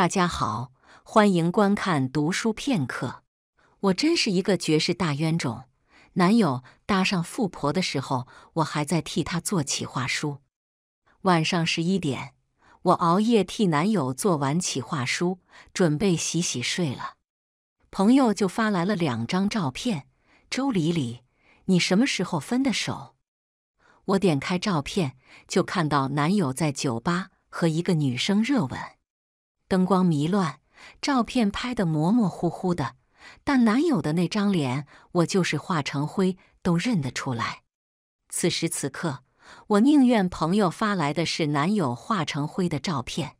大家好，欢迎观看《读书片刻》。我真是一个绝世大冤种。男友搭上富婆的时候，我还在替他做企划书。晚上十一点，我熬夜替男友做完企划书，准备洗洗睡了。朋友就发来了两张照片：“周丽丽，你什么时候分的手？”我点开照片，就看到男友在酒吧和一个女生热吻。灯光迷乱，照片拍得模模糊糊的，但男友的那张脸，我就是化成灰都认得出来。此时此刻，我宁愿朋友发来的是男友化成灰的照片。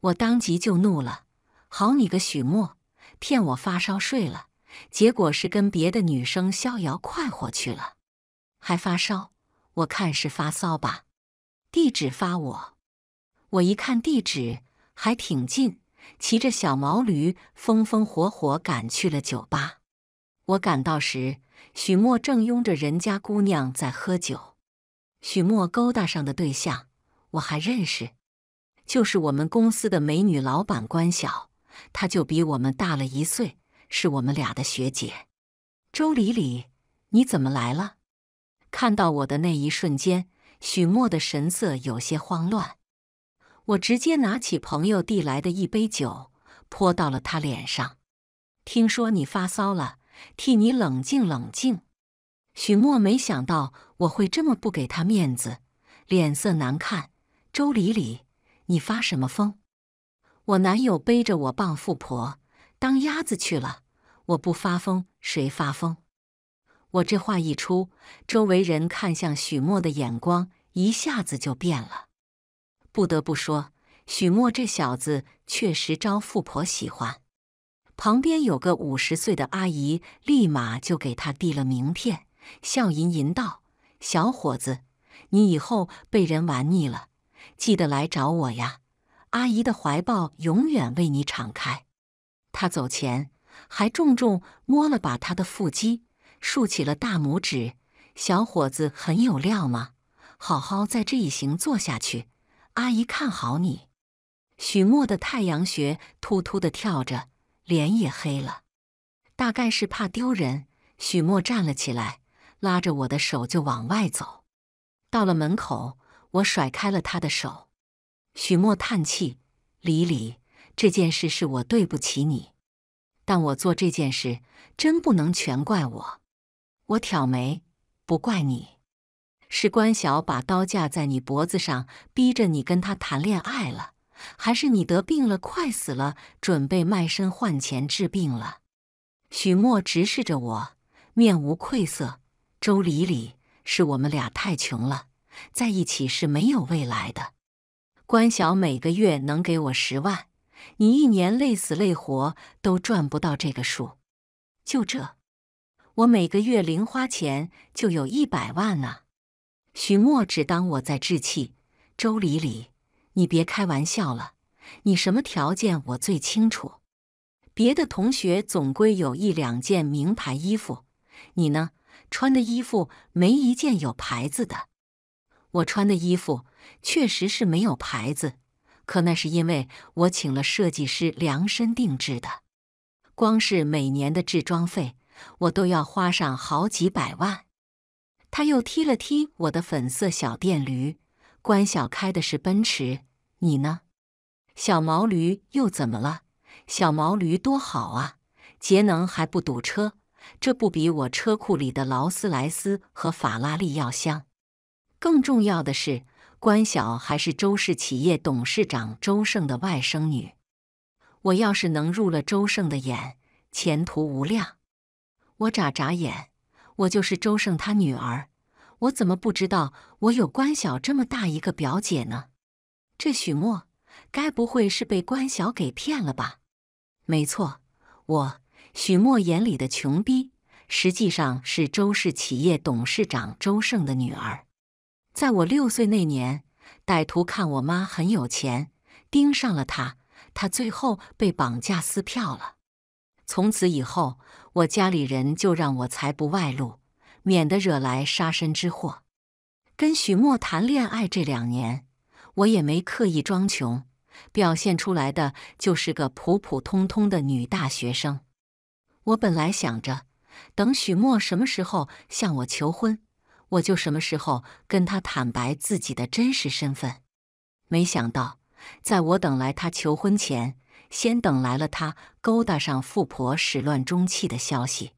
我当即就怒了：好你个许墨，骗我发烧睡了，结果是跟别的女生逍遥快活去了，还发烧，我看是发骚吧。地址发我，我一看地址。还挺近，骑着小毛驴风风火火赶去了酒吧。我赶到时，许墨正拥着人家姑娘在喝酒。许墨勾搭上的对象我还认识，就是我们公司的美女老板关晓，她就比我们大了一岁，是我们俩的学姐。周离离，你怎么来了？看到我的那一瞬间，许墨的神色有些慌乱。我直接拿起朋友递来的一杯酒，泼到了他脸上。听说你发骚了，替你冷静冷静。许墨没想到我会这么不给他面子，脸色难看。周离离，你发什么疯？我男友背着我傍富婆，当鸭子去了。我不发疯，谁发疯？我这话一出，周围人看向许墨的眼光一下子就变了。不得不说，许墨这小子确实招富婆喜欢。旁边有个五十岁的阿姨，立马就给他递了名片，笑吟吟道：“小伙子，你以后被人玩腻了，记得来找我呀！阿姨的怀抱永远为你敞开。”他走前还重重摸了把他的腹肌，竖起了大拇指：“小伙子很有料嘛，好好在这一行做下去。”阿姨看好你，许墨的太阳穴突突的跳着，脸也黑了，大概是怕丢人。许墨站了起来，拉着我的手就往外走。到了门口，我甩开了他的手。许墨叹气：“李李，这件事是我对不起你，但我做这件事真不能全怪我。”我挑眉：“不怪你。”是关晓把刀架在你脖子上，逼着你跟他谈恋爱了，还是你得病了，快死了，准备卖身换钱治病了？许墨直视着我，面无愧色。周黎黎，是我们俩太穷了，在一起是没有未来的。关晓每个月能给我十万，你一年累死累活都赚不到这个数。就这，我每个月零花钱就有一百万啊。许墨只当我在置气。周礼礼，你别开玩笑了。你什么条件我最清楚。别的同学总归有一两件名牌衣服，你呢？穿的衣服没一件有牌子的。我穿的衣服确实是没有牌子，可那是因为我请了设计师量身定制的。光是每年的制装费，我都要花上好几百万。他又踢了踢我的粉色小电驴。关晓开的是奔驰，你呢？小毛驴又怎么了？小毛驴多好啊，节能还不堵车，这不比我车库里的劳斯莱斯和法拉利要香？更重要的是，关晓还是周氏企业董事长周胜的外甥女。我要是能入了周胜的眼，前途无量。我眨眨眼。我就是周胜他女儿，我怎么不知道我有关晓这么大一个表姐呢？这许墨该不会是被关晓给骗了吧？没错，我许墨眼里的穷逼，实际上是周氏企业董事长周胜的女儿。在我六岁那年，歹徒看我妈很有钱，盯上了她，她最后被绑架撕票了。从此以后。我家里人就让我财不外露，免得惹来杀身之祸。跟许墨谈恋爱这两年，我也没刻意装穷，表现出来的就是个普普通通的女大学生。我本来想着，等许墨什么时候向我求婚，我就什么时候跟他坦白自己的真实身份。没想到，在我等来他求婚前。先等来了他勾搭上富婆始乱终弃的消息。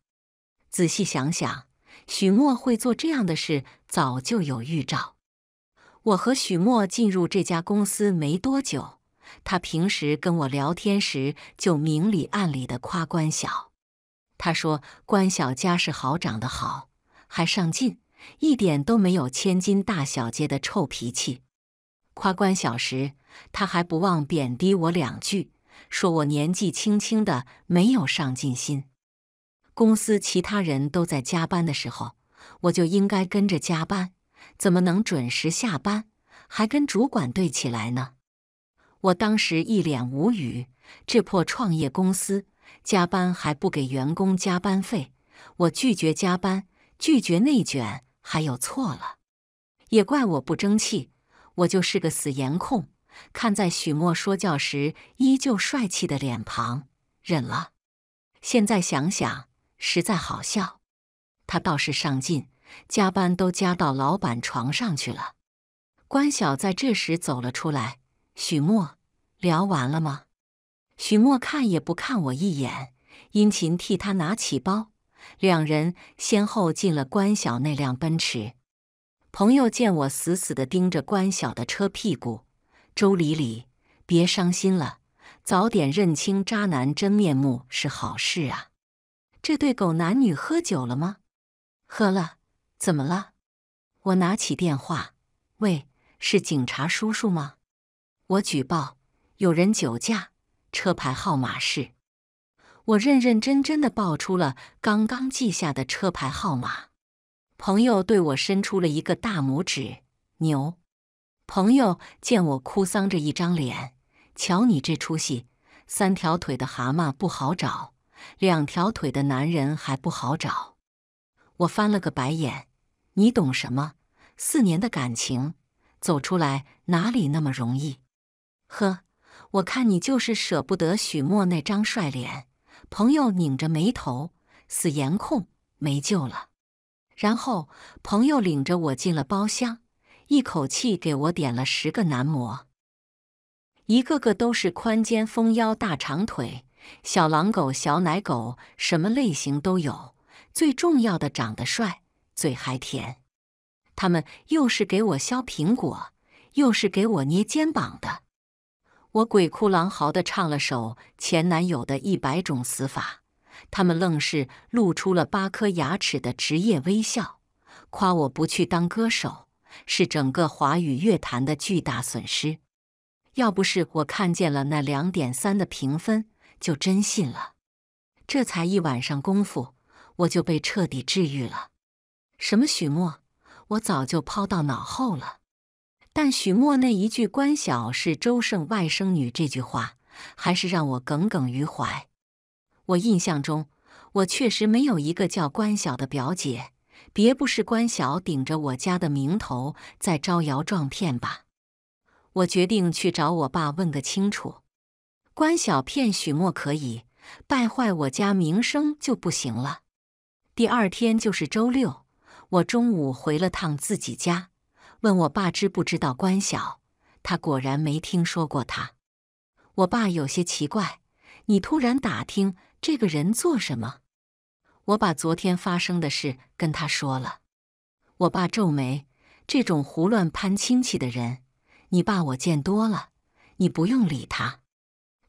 仔细想想，许墨会做这样的事，早就有预兆。我和许墨进入这家公司没多久，他平时跟我聊天时就明里暗里的夸关晓。他说关晓家世好，长得好，还上进，一点都没有千金大小姐的臭脾气。夸关晓时，他还不忘贬低我两句。说我年纪轻轻的没有上进心，公司其他人都在加班的时候，我就应该跟着加班，怎么能准时下班还跟主管对起来呢？我当时一脸无语，这破创业公司加班还不给员工加班费，我拒绝加班，拒绝内卷，还有错了？也怪我不争气，我就是个死颜控。看在许墨说教时依旧帅气的脸庞，忍了。现在想想，实在好笑。他倒是上进，加班都加到老板床上去了。关晓在这时走了出来，许墨，聊完了吗？许墨看也不看我一眼，殷勤替他拿起包，两人先后进了关晓那辆奔驰。朋友见我死死地盯着关晓的车屁股。周黎黎，别伤心了，早点认清渣男真面目是好事啊！这对狗男女喝酒了吗？喝了，怎么了？我拿起电话，喂，是警察叔叔吗？我举报有人酒驾，车牌号码是……我认认真真的报出了刚刚记下的车牌号码。朋友对我伸出了一个大拇指，牛！朋友见我哭丧着一张脸，瞧你这出戏，三条腿的蛤蟆不好找，两条腿的男人还不好找。我翻了个白眼，你懂什么？四年的感情走出来哪里那么容易？呵，我看你就是舍不得许墨那张帅脸。朋友拧着眉头，死颜控没救了。然后朋友领着我进了包厢。一口气给我点了十个男模，一个个都是宽肩、丰腰、大长腿，小狼狗、小奶狗，什么类型都有。最重要的长得帅，嘴还甜。他们又是给我削苹果，又是给我捏肩膀的。我鬼哭狼嚎地唱了首前男友的一百种死法，他们愣是露出了八颗牙齿的职业微笑，夸我不去当歌手。是整个华语乐坛的巨大损失。要不是我看见了那两点三的评分，就真信了。这才一晚上功夫，我就被彻底治愈了。什么许墨，我早就抛到脑后了。但许墨那一句关晓是周胜外甥女这句话，还是让我耿耿于怀。我印象中，我确实没有一个叫关晓的表姐。别不是关晓顶着我家的名头在招摇撞骗吧？我决定去找我爸问个清楚。关晓骗许墨可以，败坏我家名声就不行了。第二天就是周六，我中午回了趟自己家，问我爸知不知道关晓，他果然没听说过他。我爸有些奇怪，你突然打听这个人做什么？我把昨天发生的事跟他说了，我爸皱眉：“这种胡乱攀亲戚的人，你爸我见多了，你不用理他。”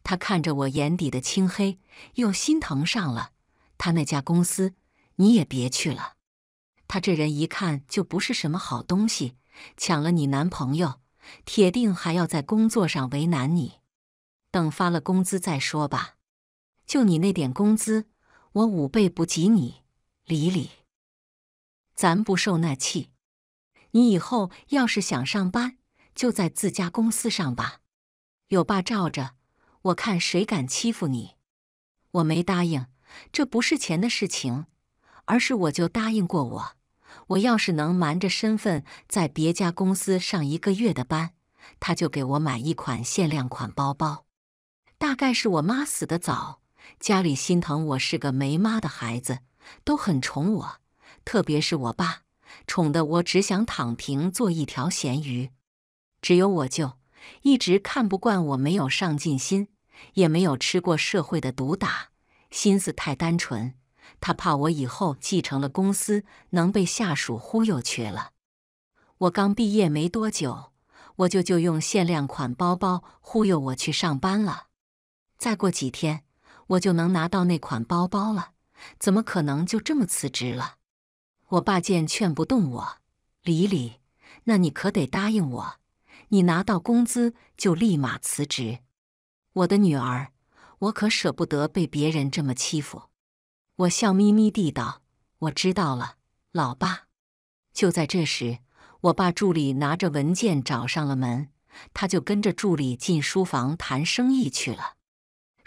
他看着我眼底的青黑，又心疼上了。他那家公司你也别去了，他这人一看就不是什么好东西，抢了你男朋友，铁定还要在工作上为难你。等发了工资再说吧，就你那点工资。我五倍不及你，李李，咱不受那气。你以后要是想上班，就在自家公司上吧，有爸罩着，我看谁敢欺负你。我没答应，这不是钱的事情，而是我就答应过我，我要是能瞒着身份在别家公司上一个月的班，他就给我买一款限量款包包。大概是我妈死的早。家里心疼我是个没妈的孩子，都很宠我，特别是我爸，宠得我只想躺平做一条咸鱼。只有我舅一直看不惯我，没有上进心，也没有吃过社会的毒打，心思太单纯。他怕我以后继承了公司能被下属忽悠瘸了。我刚毕业没多久，我舅就用限量款包包忽悠我去上班了。再过几天。我就能拿到那款包包了，怎么可能就这么辞职了？我爸见劝不动我，李李，那你可得答应我，你拿到工资就立马辞职。我的女儿，我可舍不得被别人这么欺负。我笑眯眯地道：“我知道了，老爸。”就在这时，我爸助理拿着文件找上了门，他就跟着助理进书房谈生意去了。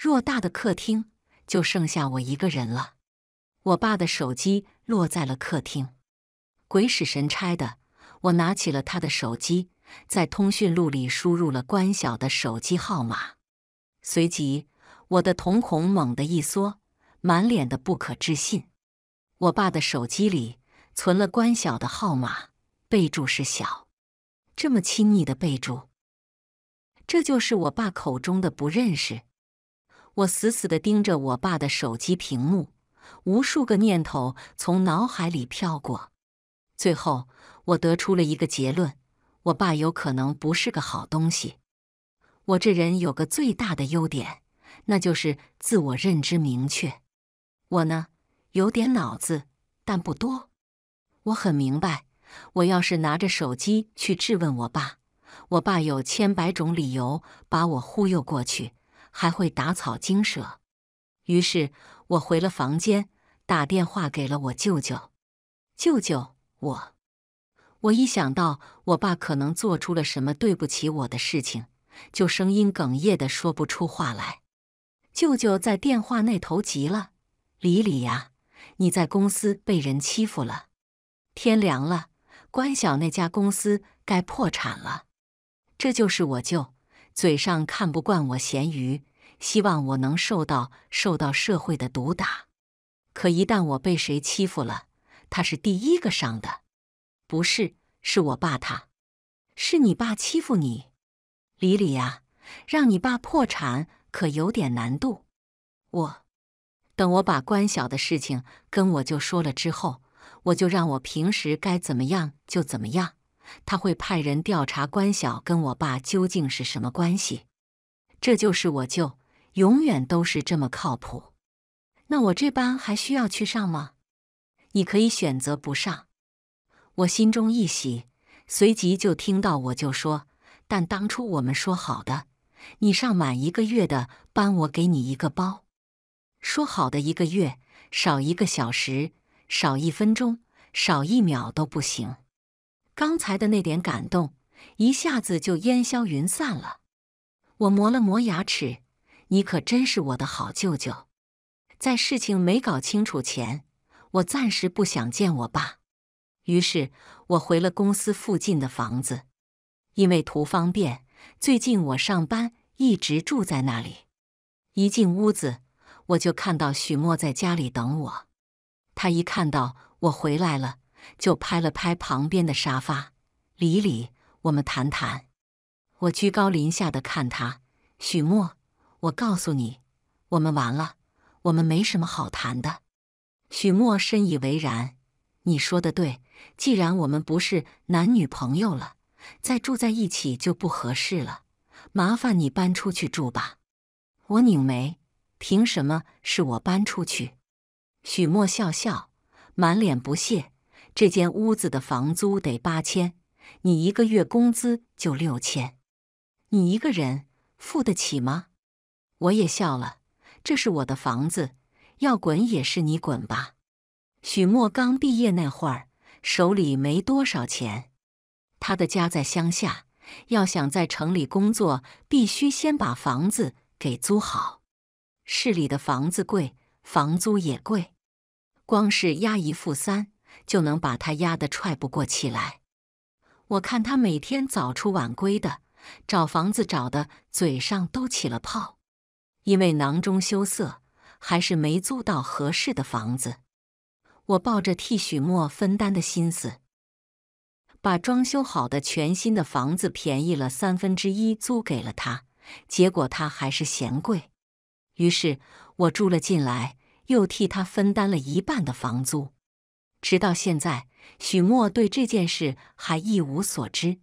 偌大的客厅就剩下我一个人了。我爸的手机落在了客厅，鬼使神差的，我拿起了他的手机，在通讯录里输入了关晓的手机号码。随即，我的瞳孔猛地一缩，满脸的不可置信。我爸的手机里存了关晓的号码，备注是“小”，这么亲昵的备注，这就是我爸口中的不认识。我死死的盯着我爸的手机屏幕，无数个念头从脑海里飘过，最后我得出了一个结论：我爸有可能不是个好东西。我这人有个最大的优点，那就是自我认知明确。我呢，有点脑子，但不多。我很明白，我要是拿着手机去质问我爸，我爸有千百种理由把我忽悠过去。还会打草惊蛇，于是我回了房间，打电话给了我舅舅。舅舅，我，我一想到我爸可能做出了什么对不起我的事情，就声音哽咽的说不出话来。舅舅在电话那头急了：“李李呀，你在公司被人欺负了？天凉了，关晓那家公司该破产了。”这就是我舅。嘴上看不惯我咸鱼，希望我能受到受到社会的毒打。可一旦我被谁欺负了，他是第一个伤的。不是，是我爸他，是你爸欺负你，李李呀，让你爸破产可有点难度。我等我把关晓的事情跟我就说了之后，我就让我平时该怎么样就怎么样。他会派人调查关晓跟我爸究竟是什么关系。这就是我舅，永远都是这么靠谱。那我这班还需要去上吗？你可以选择不上。我心中一喜，随即就听到我就说：“但当初我们说好的，你上满一个月的班，我给你一个包。说好的一个月，少一个小时、少一分钟、少一秒都不行。”刚才的那点感动一下子就烟消云散了。我磨了磨牙齿，你可真是我的好舅舅。在事情没搞清楚前，我暂时不想见我爸。于是我回了公司附近的房子，因为图方便，最近我上班一直住在那里。一进屋子，我就看到许墨在家里等我。他一看到我回来了。就拍了拍旁边的沙发，李李，我们谈谈。我居高临下的看他，许墨，我告诉你，我们完了，我们没什么好谈的。许墨深以为然，你说的对，既然我们不是男女朋友了，再住在一起就不合适了，麻烦你搬出去住吧。我拧眉，凭什么是我搬出去？许墨笑笑，满脸不屑。这间屋子的房租得八千，你一个月工资就六千，你一个人付得起吗？我也笑了。这是我的房子，要滚也是你滚吧。许墨刚毕业那会儿，手里没多少钱，他的家在乡下，要想在城里工作，必须先把房子给租好。市里的房子贵，房租也贵，光是押一付三。就能把他压得踹不过气来。我看他每天早出晚归的找房子找的嘴上都起了泡，因为囊中羞涩，还是没租到合适的房子。我抱着替许墨分担的心思，把装修好的全新的房子便宜了三分之一租给了他，结果他还是嫌贵。于是，我住了进来，又替他分担了一半的房租。直到现在，许墨对这件事还一无所知。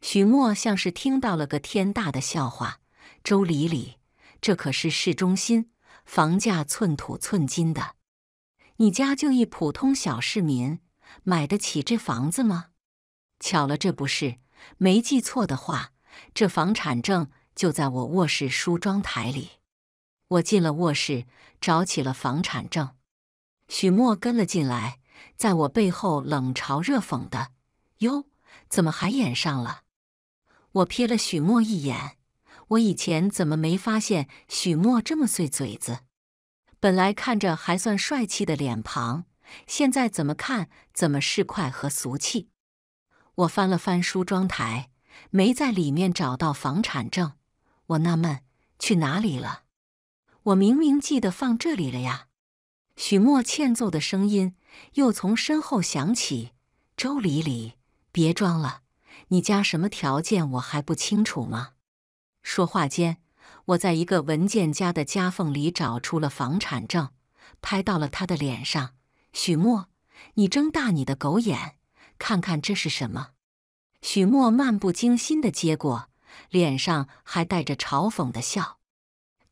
许墨像是听到了个天大的笑话：“周里里，这可是市中心，房价寸土寸金的，你家就一普通小市民，买得起这房子吗？”巧了，这不是没记错的话，这房产证就在我卧室梳妆台里。我进了卧室，找起了房产证。许墨跟了进来。在我背后冷嘲热讽的，哟，怎么还演上了？我瞥了许墨一眼，我以前怎么没发现许墨这么碎嘴子？本来看着还算帅气的脸庞，现在怎么看怎么是侩和俗气？我翻了翻梳妆台，没在里面找到房产证，我纳闷去哪里了？我明明记得放这里了呀。许墨欠揍的声音又从身后响起：“周黎黎，别装了，你家什么条件我还不清楚吗？”说话间，我在一个文件夹的夹缝里找出了房产证，拍到了他的脸上。许墨，你睁大你的狗眼，看看这是什么？许墨漫不经心的接过，脸上还带着嘲讽的笑。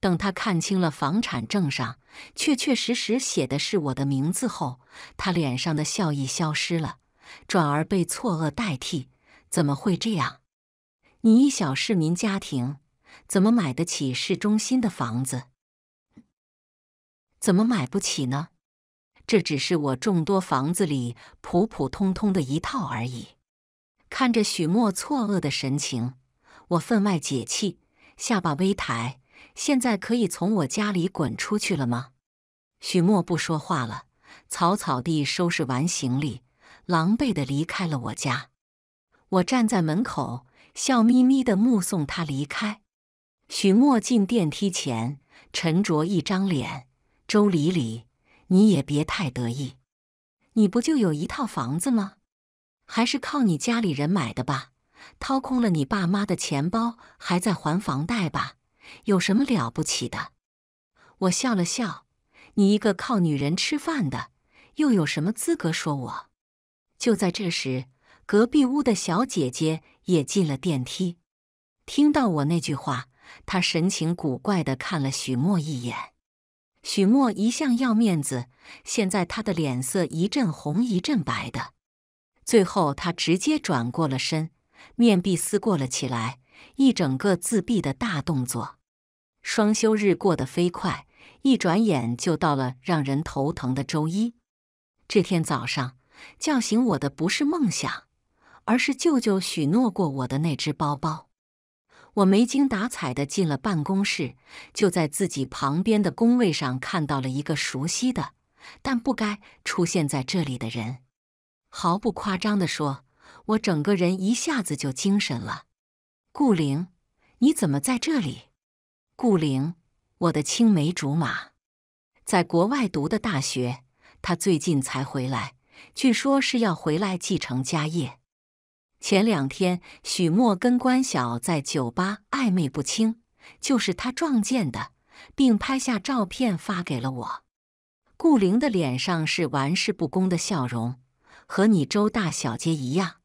等他看清了房产证上。确确实实写的是我的名字后，他脸上的笑意消失了，转而被错愕代替。怎么会这样？你一小市民家庭，怎么买得起市中心的房子？怎么买不起呢？这只是我众多房子里普普通通的一套而已。看着许墨错愕的神情，我分外解气，下巴微抬。现在可以从我家里滚出去了吗？许墨不说话了，草草地收拾完行李，狼狈的离开了我家。我站在门口，笑眯眯的目送他离开。许墨进电梯前，沉着一张脸：“周离离，你也别太得意，你不就有一套房子吗？还是靠你家里人买的吧，掏空了你爸妈的钱包，还在还房贷吧。”有什么了不起的？我笑了笑。你一个靠女人吃饭的，又有什么资格说我？就在这时，隔壁屋的小姐姐也进了电梯。听到我那句话，她神情古怪的看了许墨一眼。许墨一向要面子，现在他的脸色一阵红一阵白的。最后，他直接转过了身，面壁思过了起来。一整个自闭的大动作，双休日过得飞快，一转眼就到了让人头疼的周一。这天早上，叫醒我的不是梦想，而是舅舅许诺过我的那只包包。我没精打采地进了办公室，就在自己旁边的工位上看到了一个熟悉的，但不该出现在这里的人。毫不夸张地说，我整个人一下子就精神了。顾灵，你怎么在这里？顾灵，我的青梅竹马，在国外读的大学，他最近才回来，据说是要回来继承家业。前两天，许墨跟关晓在酒吧暧昧不清，就是他撞见的，并拍下照片发给了我。顾灵的脸上是玩世不恭的笑容，和你周大小姐一样，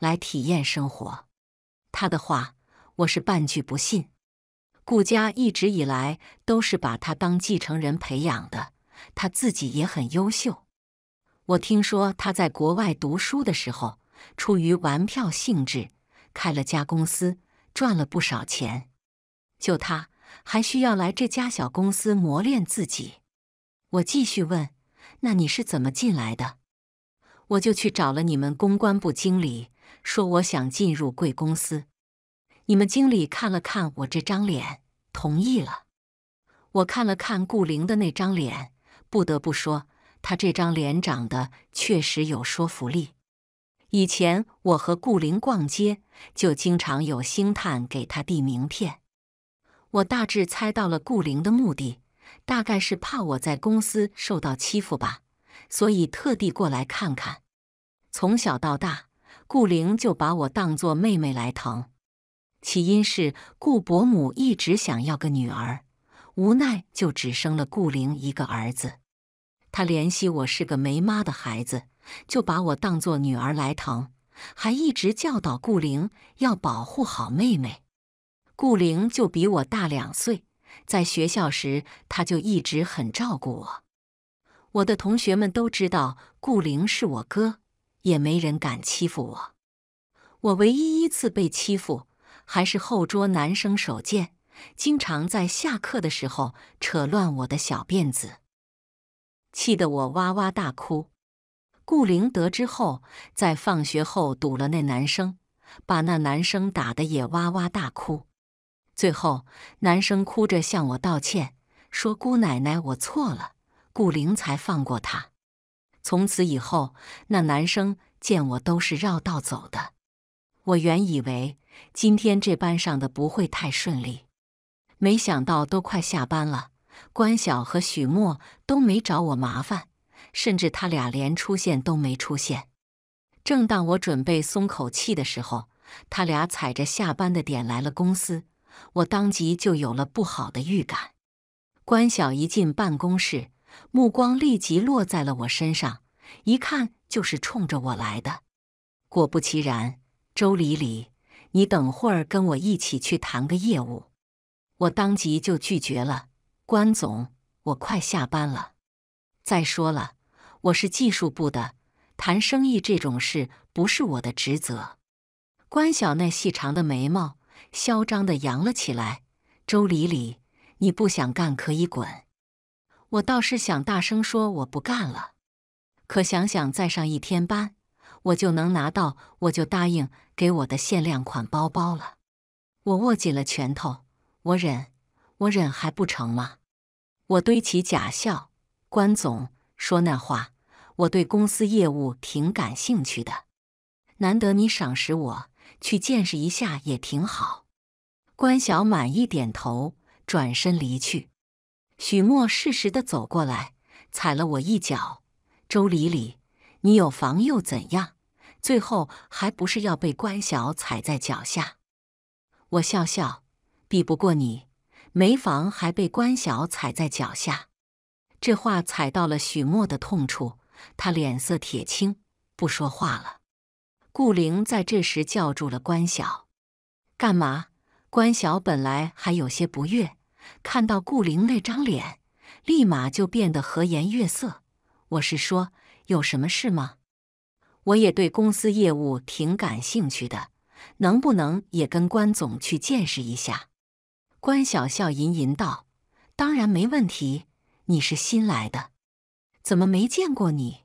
来体验生活。他的话。我是半句不信，顾家一直以来都是把他当继承人培养的，他自己也很优秀。我听说他在国外读书的时候，出于玩票性质，开了家公司，赚了不少钱。就他还需要来这家小公司磨练自己。我继续问：“那你是怎么进来的？”我就去找了你们公关部经理，说我想进入贵公司。你们经理看了看我这张脸，同意了。我看了看顾灵的那张脸，不得不说，她这张脸长得确实有说服力。以前我和顾灵逛街，就经常有星探给她递名片。我大致猜到了顾灵的目的，大概是怕我在公司受到欺负吧，所以特地过来看看。从小到大，顾灵就把我当做妹妹来疼。起因是顾伯母一直想要个女儿，无奈就只生了顾灵一个儿子。他怜惜我是个没妈的孩子，就把我当做女儿来疼，还一直教导顾灵要保护好妹妹。顾灵就比我大两岁，在学校时她就一直很照顾我。我的同学们都知道顾灵是我哥，也没人敢欺负我。我唯一一次被欺负。还是后桌男生手贱，经常在下课的时候扯乱我的小辫子，气得我哇哇大哭。顾灵得知后，在放学后堵了那男生，把那男生打的也哇哇大哭。最后，男生哭着向我道歉，说：“姑奶奶，我错了。”顾灵才放过他。从此以后，那男生见我都是绕道走的。我原以为。今天这班上的不会太顺利。没想到都快下班了，关晓和许墨都没找我麻烦，甚至他俩连出现都没出现。正当我准备松口气的时候，他俩踩着下班的点来了公司，我当即就有了不好的预感。关晓一进办公室，目光立即落在了我身上，一看就是冲着我来的。果不其然，周礼礼。你等会儿跟我一起去谈个业务，我当即就拒绝了。关总，我快下班了。再说了，我是技术部的，谈生意这种事不是我的职责。关小那细长的眉毛嚣张地扬了起来。周黎黎，你不想干可以滚，我倒是想大声说我不干了，可想想再上一天班，我就能拿到，我就答应。给我的限量款包包了，我握紧了拳头。我忍，我忍还不成吗？我堆起假笑。关总说那话，我对公司业务挺感兴趣的，难得你赏识我，去见识一下也挺好。关晓满意点头，转身离去。许墨适时的走过来，踩了我一脚。周黎黎，你有房又怎样？最后还不是要被关晓踩在脚下？我笑笑，比不过你，没房还被关晓踩在脚下。这话踩到了许墨的痛处，他脸色铁青，不说话了。顾灵在这时叫住了关晓：“干嘛？”关晓本来还有些不悦，看到顾灵那张脸，立马就变得和颜悦色。“我是说，有什么事吗？”我也对公司业务挺感兴趣的，能不能也跟关总去见识一下？关晓笑吟吟道：“当然没问题，你是新来的，怎么没见过你？”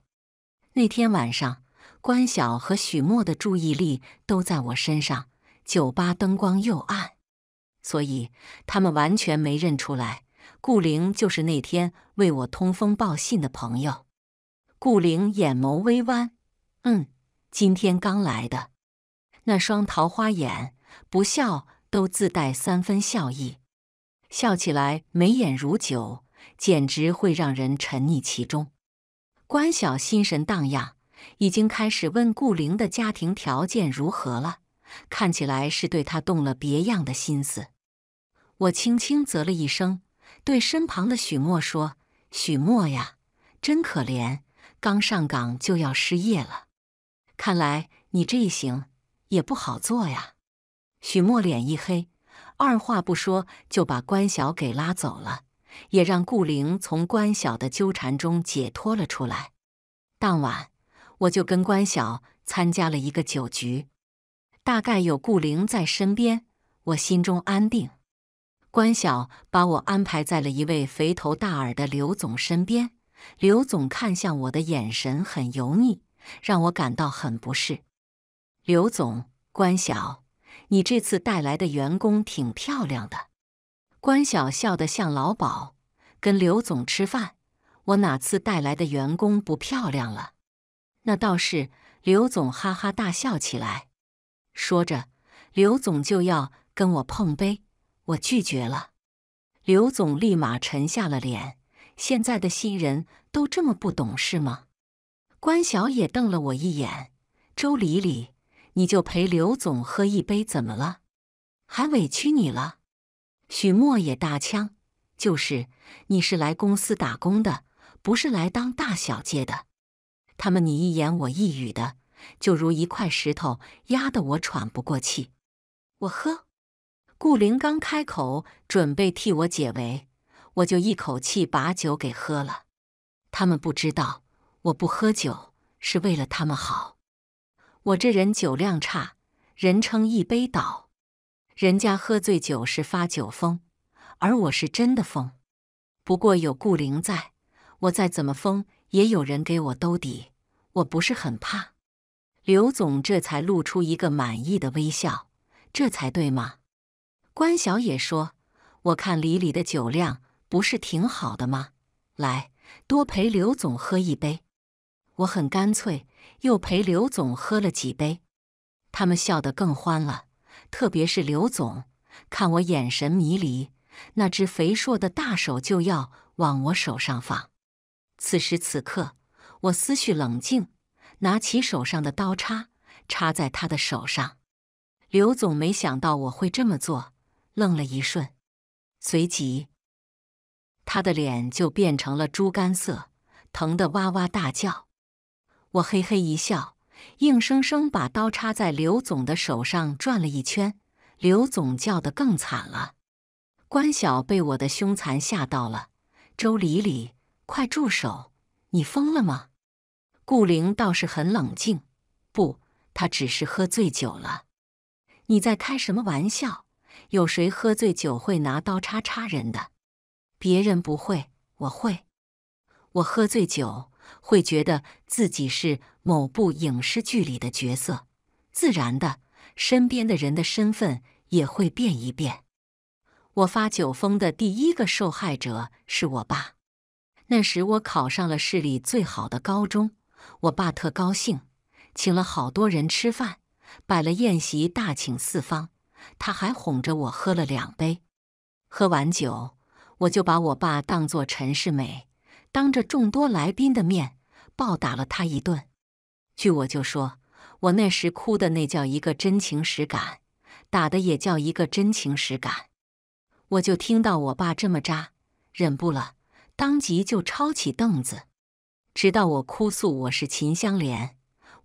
那天晚上，关晓和许墨的注意力都在我身上，酒吧灯光又暗，所以他们完全没认出来顾灵就是那天为我通风报信的朋友。顾灵眼眸微弯。嗯，今天刚来的，那双桃花眼不笑都自带三分笑意，笑起来眉眼如酒，简直会让人沉溺其中。关晓心神荡漾，已经开始问顾灵的家庭条件如何了，看起来是对他动了别样的心思。我轻轻啧了一声，对身旁的许墨说：“许墨呀，真可怜，刚上岗就要失业了。”看来你这一行也不好做呀！许墨脸一黑，二话不说就把关晓给拉走了，也让顾灵从关晓的纠缠中解脱了出来。当晚，我就跟关晓参加了一个酒局，大概有顾灵在身边，我心中安定。关晓把我安排在了一位肥头大耳的刘总身边，刘总看向我的眼神很油腻。让我感到很不适。刘总，关晓，你这次带来的员工挺漂亮的。关晓笑得像老鸨，跟刘总吃饭，我哪次带来的员工不漂亮了？那倒是。刘总哈哈大笑起来，说着，刘总就要跟我碰杯，我拒绝了。刘总立马沉下了脸。现在的新人都这么不懂事吗？关小野瞪了我一眼：“周黎黎，你就陪刘总喝一杯，怎么了？还委屈你了？”许墨也搭腔：“就是，你是来公司打工的，不是来当大小姐的。”他们你一言我一语的，就如一块石头压得我喘不过气。我喝。顾灵刚开口准备替我解围，我就一口气把酒给喝了。他们不知道。我不喝酒是为了他们好，我这人酒量差，人称一杯倒。人家喝醉酒是发酒疯，而我是真的疯。不过有顾灵在，我再怎么疯也有人给我兜底，我不是很怕。刘总这才露出一个满意的微笑，这才对嘛。关小野说：“我看李李的酒量不是挺好的吗？来，多陪刘总喝一杯。”我很干脆，又陪刘总喝了几杯，他们笑得更欢了。特别是刘总，看我眼神迷离，那只肥硕的大手就要往我手上放。此时此刻，我思绪冷静，拿起手上的刀叉，插在他的手上。刘总没想到我会这么做，愣了一瞬，随即他的脸就变成了猪肝色，疼得哇哇大叫。我嘿嘿一笑，硬生生把刀插在刘总的手上转了一圈，刘总叫得更惨了。关晓被我的凶残吓到了，周丽丽，快住手！你疯了吗？顾灵倒是很冷静，不，他只是喝醉酒了。你在开什么玩笑？有谁喝醉酒会拿刀叉叉人的？别人不会，我会。我喝醉酒。会觉得自己是某部影视剧里的角色，自然的，身边的人的身份也会变一变。我发酒疯的第一个受害者是我爸。那时我考上了市里最好的高中，我爸特高兴，请了好多人吃饭，摆了宴席，大请四方。他还哄着我喝了两杯。喝完酒，我就把我爸当做陈世美。当着众多来宾的面，暴打了他一顿。据我就说，我那时哭的那叫一个真情实感，打的也叫一个真情实感。我就听到我爸这么扎，忍不了，当即就抄起凳子。直到我哭诉我是秦香莲，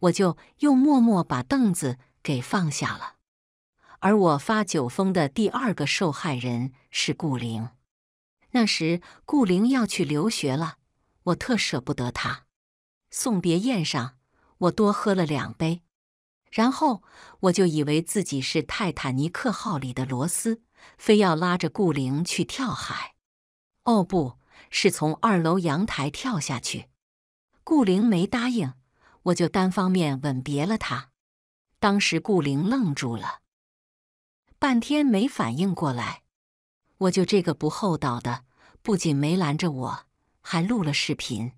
我就又默默把凳子给放下了。而我发酒疯的第二个受害人是顾灵。那时顾灵要去留学了，我特舍不得他。送别宴上，我多喝了两杯，然后我就以为自己是泰坦尼克号里的螺丝，非要拉着顾灵去跳海。哦，不是从二楼阳台跳下去。顾灵没答应，我就单方面吻别了他。当时顾灵愣住了，半天没反应过来。我就这个不厚道的。不仅没拦着我，还录了视频。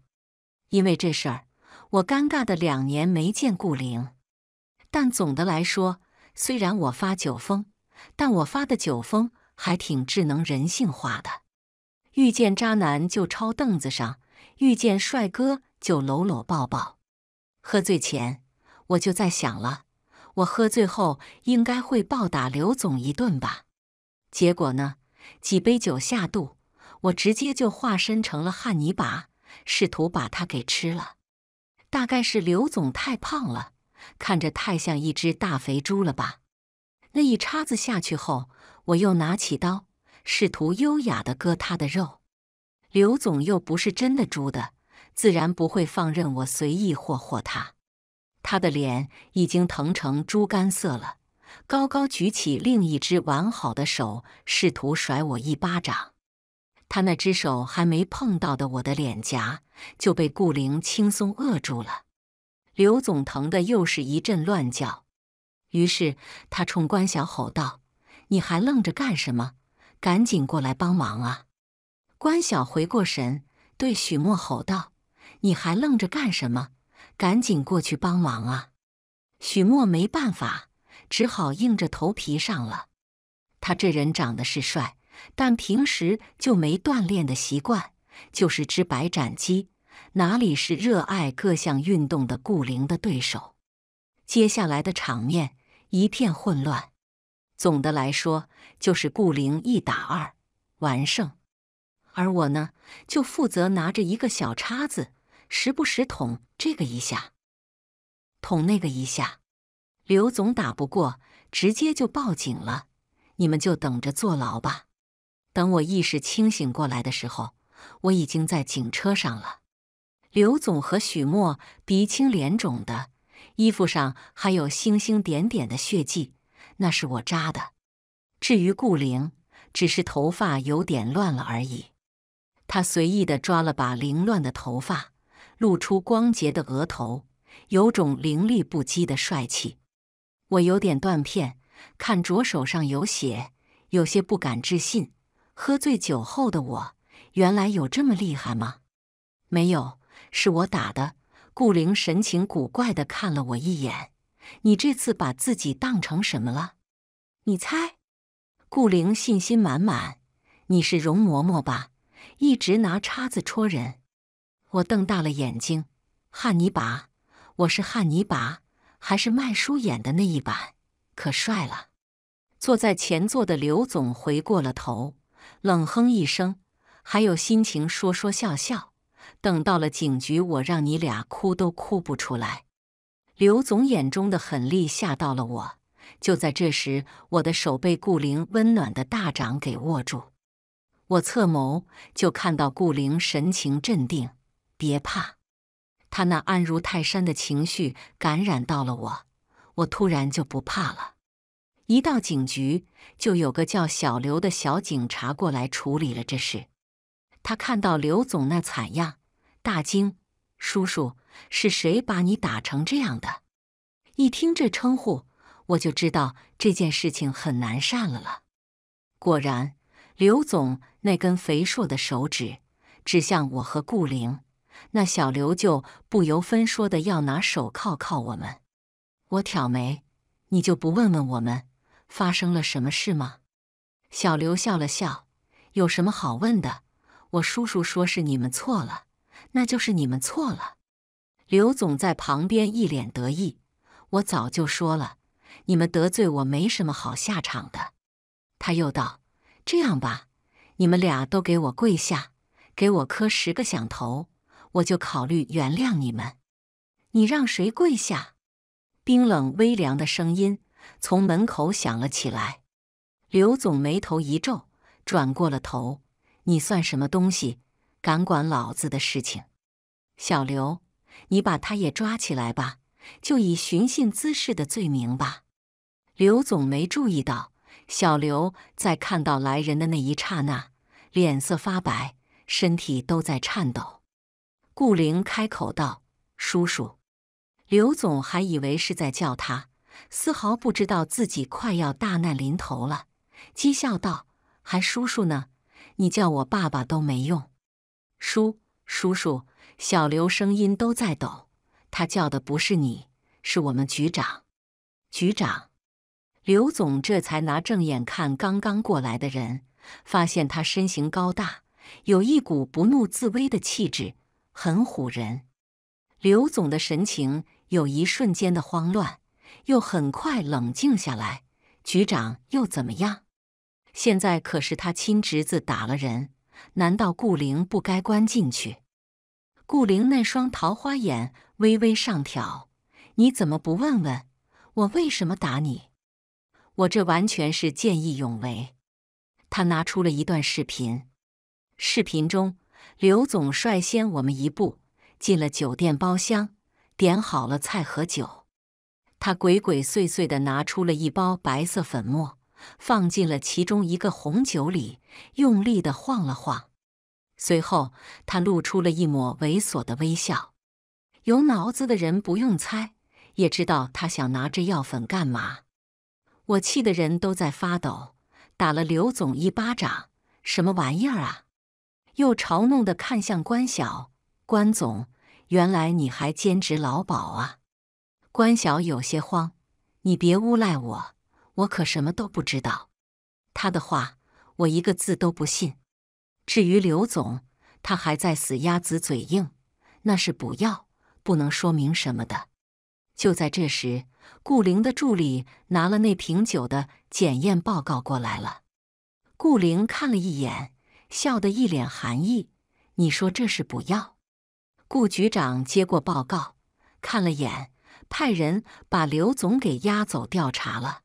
因为这事儿，我尴尬的两年没见顾玲。但总的来说，虽然我发酒疯，但我发的酒疯还挺智能人性化的。遇见渣男就抄凳子上，遇见帅哥就搂搂抱抱。喝醉前我就在想了，我喝醉后应该会暴打刘总一顿吧？结果呢？几杯酒下肚。我直接就化身成了汉尼拔，试图把它给吃了。大概是刘总太胖了，看着太像一只大肥猪了吧？那一叉子下去后，我又拿起刀，试图优雅的割他的肉。刘总又不是真的猪的，自然不会放任我随意霍霍他。他的脸已经疼成猪肝色了，高高举起另一只完好的手，试图甩我一巴掌。他那只手还没碰到的我的脸颊，就被顾灵轻松扼住了。刘总疼的又是一阵乱叫，于是他冲关晓吼道：“你还愣着干什么？赶紧过来帮忙啊！”关晓回过神，对许墨吼道：“你还愣着干什么？赶紧过去帮忙啊！”许墨没办法，只好硬着头皮上了。他这人长得是帅。但平时就没锻炼的习惯，就是只白斩鸡，哪里是热爱各项运动的顾灵的对手？接下来的场面一片混乱，总的来说就是顾灵一打二完胜，而我呢，就负责拿着一个小叉子，时不时捅这个一下，捅那个一下。刘总打不过，直接就报警了，你们就等着坐牢吧。等我意识清醒过来的时候，我已经在警车上了。刘总和许墨鼻青脸肿的，衣服上还有星星点点的血迹，那是我扎的。至于顾灵，只是头发有点乱了而已。他随意的抓了把凌乱的头发，露出光洁的额头，有种凌厉不羁的帅气。我有点断片，看着手上有血，有些不敢置信。喝醉酒后的我，原来有这么厉害吗？没有，是我打的。顾灵神情古怪的看了我一眼：“你这次把自己当成什么了？你猜。”顾灵信心满满：“你是容嬷嬷吧？一直拿叉子戳人。”我瞪大了眼睛：“汉尼拔，我是汉尼拔，还是麦叔演的那一版，可帅了。”坐在前座的刘总回过了头。冷哼一声，还有心情说说笑笑。等到了警局，我让你俩哭都哭不出来。刘总眼中的狠厉吓到了我。就在这时，我的手被顾灵温暖的大掌给握住。我侧眸，就看到顾灵神情镇定，别怕。他那安如泰山的情绪感染到了我，我突然就不怕了。一到警局，就有个叫小刘的小警察过来处理了这事。他看到刘总那惨样，大惊：“叔叔，是谁把你打成这样的？”一听这称呼，我就知道这件事情很难善了了。果然，刘总那根肥硕的手指指向我和顾玲，那小刘就不由分说的要拿手铐铐我们。我挑眉：“你就不问问我们？”发生了什么事吗？小刘笑了笑：“有什么好问的？我叔叔说是你们错了，那就是你们错了。”刘总在旁边一脸得意：“我早就说了，你们得罪我没什么好下场的。”他又道：“这样吧，你们俩都给我跪下，给我磕十个响头，我就考虑原谅你们。”“你让谁跪下？”冰冷微凉的声音。从门口响了起来，刘总眉头一皱，转过了头：“你算什么东西？敢管老子的事情？”小刘，你把他也抓起来吧，就以寻衅滋事的罪名吧。刘总没注意到，小刘在看到来人的那一刹那，脸色发白，身体都在颤抖。顾灵开口道：“叔叔。”刘总还以为是在叫他。丝毫不知道自己快要大难临头了，讥笑道：“还叔叔呢？你叫我爸爸都没用。”“叔，叔叔。”小刘声音都在抖，他叫的不是你，是我们局长。局长刘总这才拿正眼看刚刚过来的人，发现他身形高大，有一股不怒自威的气质，很唬人。刘总的神情有一瞬间的慌乱。又很快冷静下来。局长又怎么样？现在可是他亲侄子打了人，难道顾灵不该关进去？顾灵那双桃花眼微微上挑，你怎么不问问？我为什么打你？我这完全是见义勇为。他拿出了一段视频，视频中刘总率先我们一步进了酒店包厢，点好了菜和酒。他鬼鬼祟祟地拿出了一包白色粉末，放进了其中一个红酒里，用力地晃了晃。随后，他露出了一抹猥琐的微笑。有脑子的人不用猜，也知道他想拿这药粉干嘛。我气的人都在发抖，打了刘总一巴掌，什么玩意儿啊！又嘲弄的看向关晓关总，原来你还兼职劳保啊！关晓有些慌，你别诬赖我，我可什么都不知道。他的话，我一个字都不信。至于刘总，他还在死鸭子嘴硬，那是补药，不能说明什么的。就在这时，顾灵的助理拿了那瓶酒的检验报告过来了。顾灵看了一眼，笑得一脸寒意：“你说这是补药？”顾局长接过报告，看了眼。派人把刘总给押走调查了。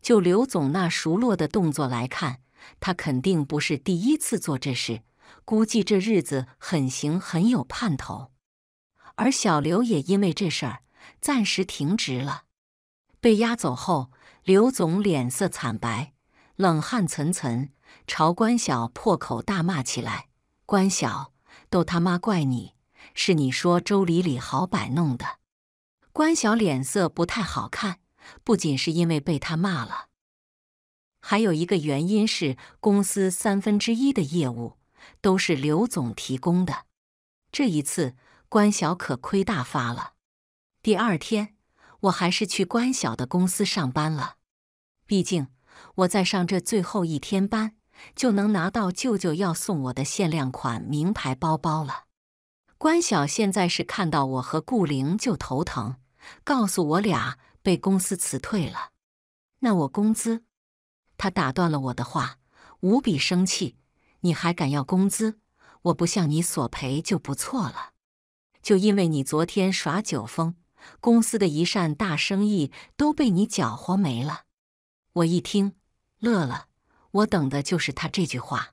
就刘总那熟络的动作来看，他肯定不是第一次做这事，估计这日子很行，很有盼头。而小刘也因为这事儿暂时停职了。被押走后，刘总脸色惨白，冷汗涔涔，朝关晓破口大骂起来：“关晓，都他妈怪你，是你说周里里好摆弄的。”关晓脸色不太好看，不仅是因为被他骂了，还有一个原因是公司三分之一的业务都是刘总提供的。这一次关晓可亏大发了。第二天，我还是去关晓的公司上班了，毕竟我在上这最后一天班，就能拿到舅舅要送我的限量款名牌包包了。关晓现在是看到我和顾灵就头疼。告诉我俩被公司辞退了，那我工资？他打断了我的话，无比生气。你还敢要工资？我不向你索赔就不错了。就因为你昨天耍酒疯，公司的一扇大生意都被你搅和没了。我一听乐了，我等的就是他这句话。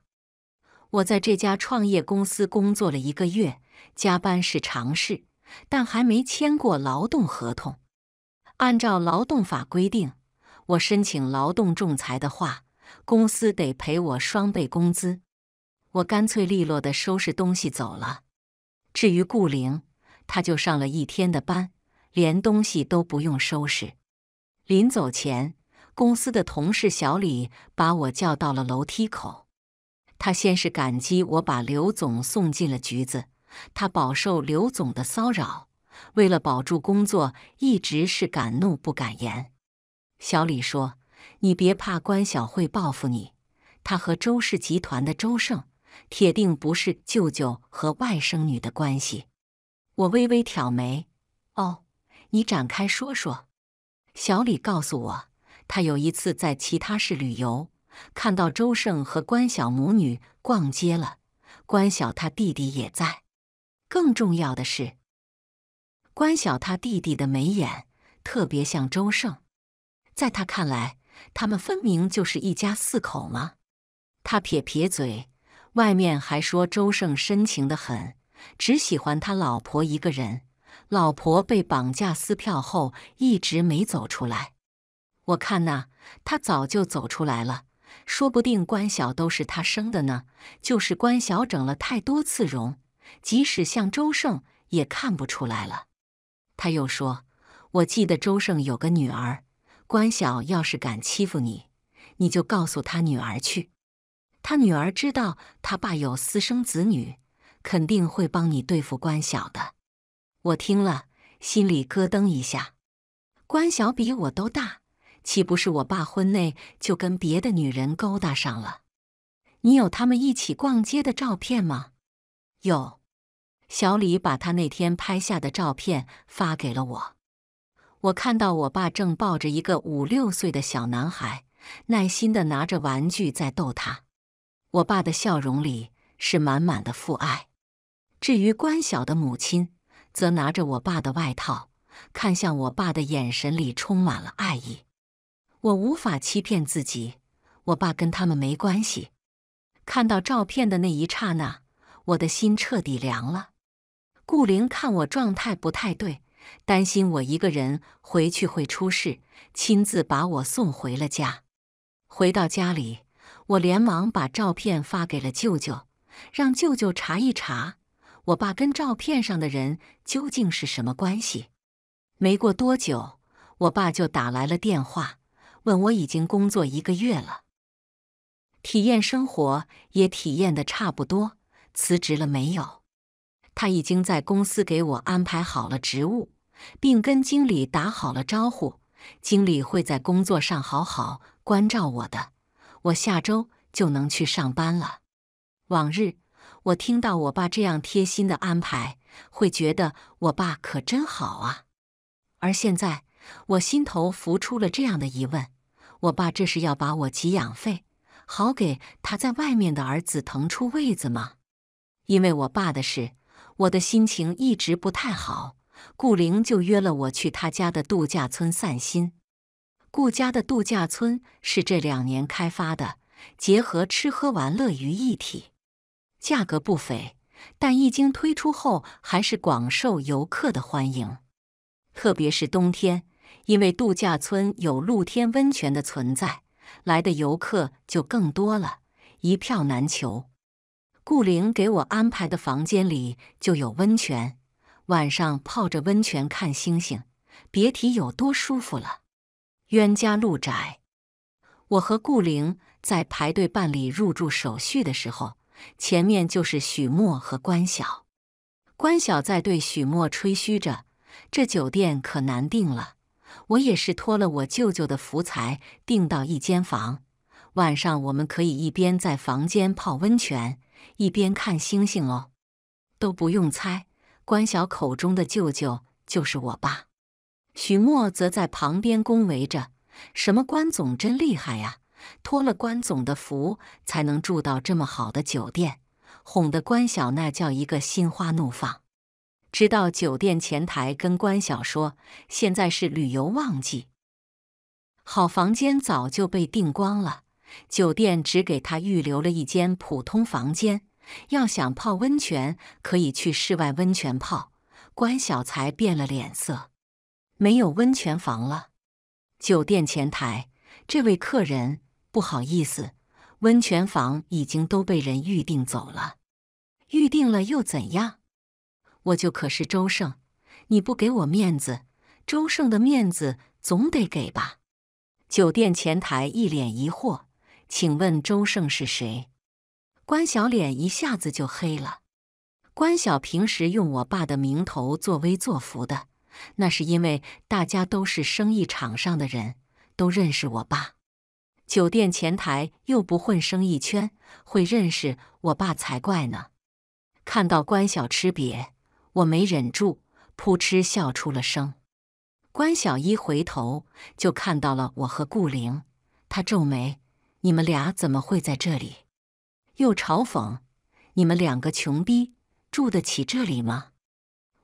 我在这家创业公司工作了一个月，加班是常事。但还没签过劳动合同，按照劳动法规定，我申请劳动仲裁的话，公司得赔我双倍工资。我干脆利落的收拾东西走了。至于顾玲，她就上了一天的班，连东西都不用收拾。临走前，公司的同事小李把我叫到了楼梯口，他先是感激我把刘总送进了局子。他饱受刘总的骚扰，为了保住工作，一直是敢怒不敢言。小李说：“你别怕，关小会报复你。他和周氏集团的周胜，铁定不是舅舅和外甥女的关系。”我微微挑眉：“哦，你展开说说。”小李告诉我，他有一次在其他市旅游，看到周胜和关小母女逛街了，关小他弟弟也在。更重要的是，关晓他弟弟的眉眼特别像周胜，在他看来，他们分明就是一家四口嘛。他撇撇嘴，外面还说周胜深情的很，只喜欢他老婆一个人。老婆被绑架撕票后一直没走出来，我看呐，他早就走出来了，说不定关晓都是他生的呢。就是关晓整了太多次容。即使像周胜也看不出来了。他又说：“我记得周胜有个女儿，关晓要是敢欺负你，你就告诉他女儿去。他女儿知道他爸有私生子女，肯定会帮你对付关晓的。”我听了心里咯噔一下。关晓比我都大，岂不是我爸婚内就跟别的女人勾搭上了？你有他们一起逛街的照片吗？有，小李把他那天拍下的照片发给了我。我看到我爸正抱着一个五六岁的小男孩，耐心的拿着玩具在逗他。我爸的笑容里是满满的父爱。至于关晓的母亲，则拿着我爸的外套，看向我爸的眼神里充满了爱意。我无法欺骗自己，我爸跟他们没关系。看到照片的那一刹那。我的心彻底凉了。顾灵看我状态不太对，担心我一个人回去会出事，亲自把我送回了家。回到家里，我连忙把照片发给了舅舅，让舅舅查一查我爸跟照片上的人究竟是什么关系。没过多久，我爸就打来了电话，问我已经工作一个月了，体验生活也体验的差不多。辞职了没有？他已经在公司给我安排好了职务，并跟经理打好了招呼。经理会在工作上好好关照我的，我下周就能去上班了。往日我听到我爸这样贴心的安排，会觉得我爸可真好啊。而现在我心头浮出了这样的疑问：我爸这是要把我给养费，好给他在外面的儿子腾出位子吗？因为我爸的事，我的心情一直不太好。顾玲就约了我去他家的度假村散心。顾家的度假村是这两年开发的，结合吃喝玩乐于一体，价格不菲，但一经推出后还是广受游客的欢迎。特别是冬天，因为度假村有露天温泉的存在，来的游客就更多了，一票难求。顾灵给我安排的房间里就有温泉，晚上泡着温泉看星星，别提有多舒服了。冤家路窄，我和顾灵在排队办理入住手续的时候，前面就是许墨和关晓。关晓在对许墨吹嘘着：“这酒店可难定了，我也是托了我舅舅的福财订到一间房，晚上我们可以一边在房间泡温泉。”一边看星星哦，都不用猜，关晓口中的舅舅就是我爸。许墨则在旁边恭维着：“什么关总真厉害呀，托了关总的福才能住到这么好的酒店。”哄得关晓那叫一个心花怒放。直到酒店前台跟关晓说：“现在是旅游旺季，好房间早就被订光了。”酒店只给他预留了一间普通房间，要想泡温泉，可以去室外温泉泡。关小才变了脸色，没有温泉房了。酒店前台，这位客人，不好意思，温泉房已经都被人预定走了。预定了又怎样？我就可是周胜，你不给我面子，周胜的面子总得给吧？酒店前台一脸疑惑。请问周胜是谁？关小脸一下子就黑了。关小平时用我爸的名头作威作福的，那是因为大家都是生意场上的人，都认识我爸。酒店前台又不混生意圈，会认识我爸才怪呢。看到关小吃瘪，我没忍住，扑哧笑出了声。关小一回头就看到了我和顾灵，他皱眉。你们俩怎么会在这里？又嘲讽你们两个穷逼，住得起这里吗？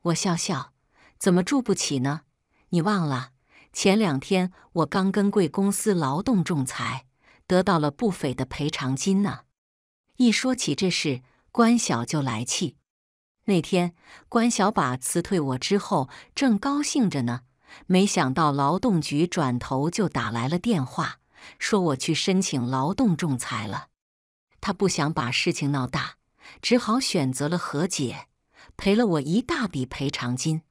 我笑笑，怎么住不起呢？你忘了，前两天我刚跟贵公司劳动仲裁，得到了不菲的赔偿金呢。一说起这事，关晓就来气。那天关晓把辞退我之后，正高兴着呢，没想到劳动局转头就打来了电话。说我去申请劳动仲裁了，他不想把事情闹大，只好选择了和解，赔了我一大笔赔偿金。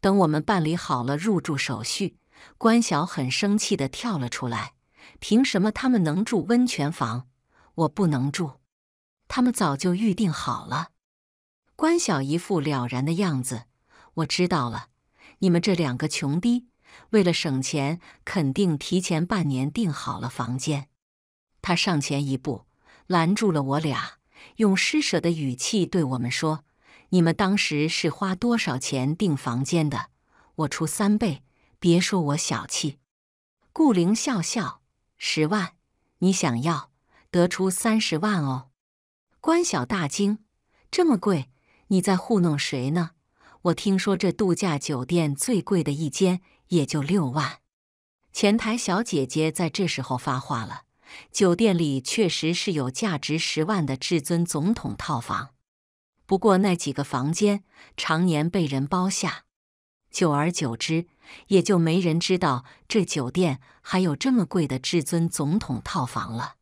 等我们办理好了入住手续，关晓很生气地跳了出来：“凭什么他们能住温泉房，我不能住？他们早就预定好了。”关晓一副了然的样子：“我知道了，你们这两个穷逼。”为了省钱，肯定提前半年订好了房间。他上前一步，拦住了我俩，用施舍的语气对我们说：“你们当时是花多少钱订房间的？我出三倍，别说我小气。”顾灵笑笑：“十万，你想要得出三十万哦。”关晓大惊：“这么贵？你在糊弄谁呢？我听说这度假酒店最贵的一间。”也就六万。前台小姐姐在这时候发话了：“酒店里确实是有价值十万的至尊总统套房，不过那几个房间常年被人包下，久而久之，也就没人知道这酒店还有这么贵的至尊总统套房了。”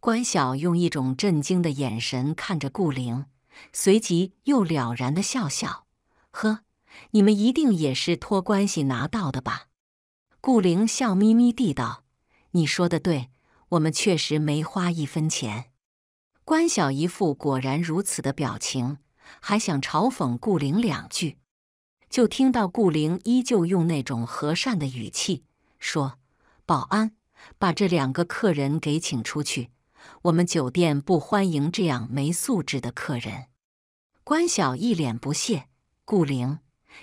关晓用一种震惊的眼神看着顾灵，随即又了然的笑笑：“呵。”你们一定也是托关系拿到的吧？顾灵笑眯眯地道：“你说的对，我们确实没花一分钱。”关晓一副果然如此的表情，还想嘲讽顾灵两句，就听到顾灵依旧用那种和善的语气说：“保安，把这两个客人给请出去，我们酒店不欢迎这样没素质的客人。”关晓一脸不屑，顾灵。”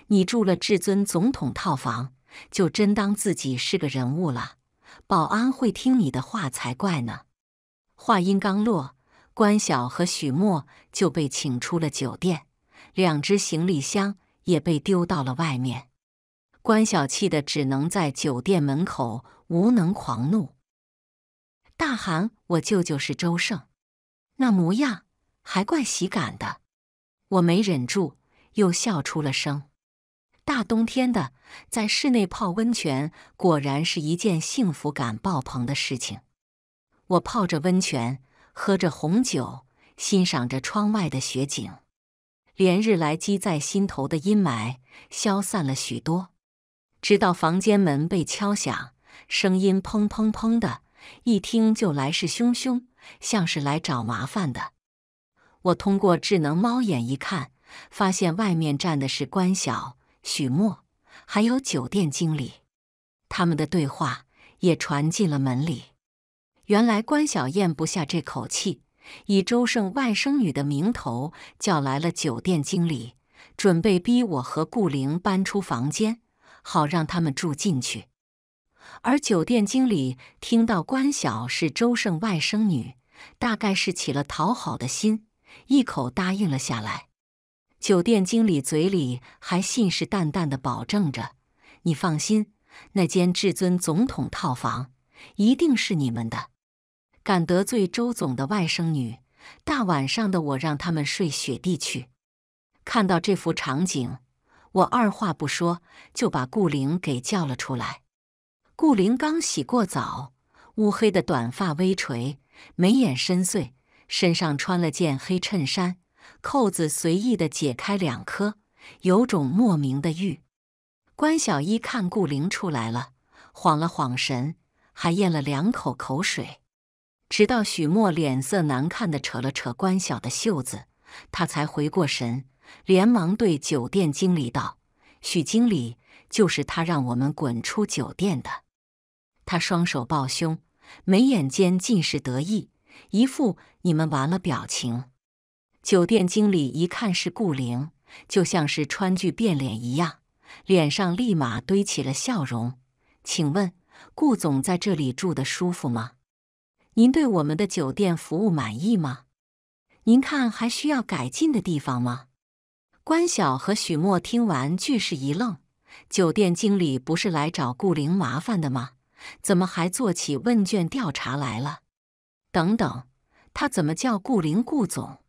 你住了至尊总统套房，就真当自己是个人物了？保安会听你的话才怪呢！话音刚落，关晓和许墨就被请出了酒店，两只行李箱也被丢到了外面。关晓气的只能在酒店门口无能狂怒，大喊：“我舅舅是周胜！”那模样还怪喜感的，我没忍住又笑出了声。大冬天的，在室内泡温泉，果然是一件幸福感爆棚的事情。我泡着温泉，喝着红酒，欣赏着窗外的雪景，连日来积在心头的阴霾消散了许多。直到房间门被敲响，声音砰砰砰的，一听就来势汹汹，像是来找麻烦的。我通过智能猫眼一看，发现外面站的是关晓。许墨，还有酒店经理，他们的对话也传进了门里。原来关晓燕不下这口气，以周胜外甥女的名头叫来了酒店经理，准备逼我和顾玲搬出房间，好让他们住进去。而酒店经理听到关晓是周胜外甥女，大概是起了讨好的心，一口答应了下来。酒店经理嘴里还信誓旦旦的保证着：“你放心，那间至尊总统套房一定是你们的。敢得罪周总的外甥女，大晚上的我让他们睡雪地去。”看到这幅场景，我二话不说就把顾玲给叫了出来。顾玲刚洗过澡，乌黑的短发微垂，眉眼深邃，身上穿了件黑衬衫。扣子随意的解开两颗，有种莫名的欲。关小一看顾灵出来了，晃了晃神，还咽了两口口水。直到许墨脸色难看的扯了扯关晓的袖子，他才回过神，连忙对酒店经理道：“许经理，就是他让我们滚出酒店的。”他双手抱胸，眉眼间尽是得意，一副“你们完了”表情。酒店经理一看是顾玲，就像是川剧变脸一样，脸上立马堆起了笑容。请问顾总在这里住的舒服吗？您对我们的酒店服务满意吗？您看还需要改进的地方吗？关晓和许墨听完俱是一愣：酒店经理不是来找顾玲麻烦的吗？怎么还做起问卷调查来了？等等，他怎么叫顾玲顾总？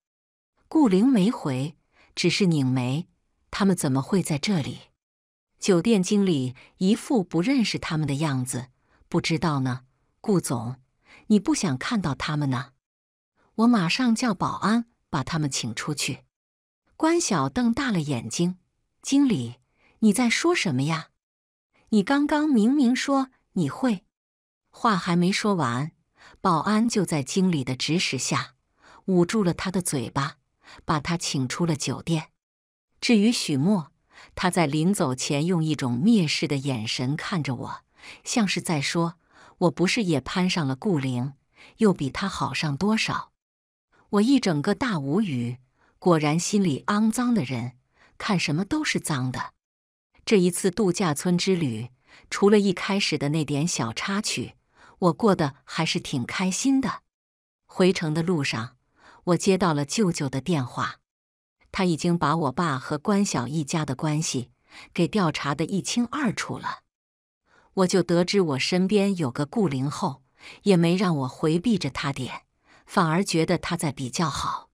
顾灵没回，只是拧眉。他们怎么会在这里？酒店经理一副不认识他们的样子，不知道呢。顾总，你不想看到他们呢？我马上叫保安把他们请出去。关晓瞪大了眼睛，经理，你在说什么呀？你刚刚明明说你会，话还没说完，保安就在经理的指使下捂住了他的嘴巴。把他请出了酒店。至于许墨，他在临走前用一种蔑视的眼神看着我，像是在说：“我不是也攀上了顾灵，又比他好上多少？”我一整个大无语。果然，心里肮脏的人看什么都是脏的。这一次度假村之旅，除了一开始的那点小插曲，我过得还是挺开心的。回程的路上。我接到了舅舅的电话，他已经把我爸和关小一家的关系给调查的一清二楚了。我就得知我身边有个顾灵后，也没让我回避着他点，反而觉得他在比较好。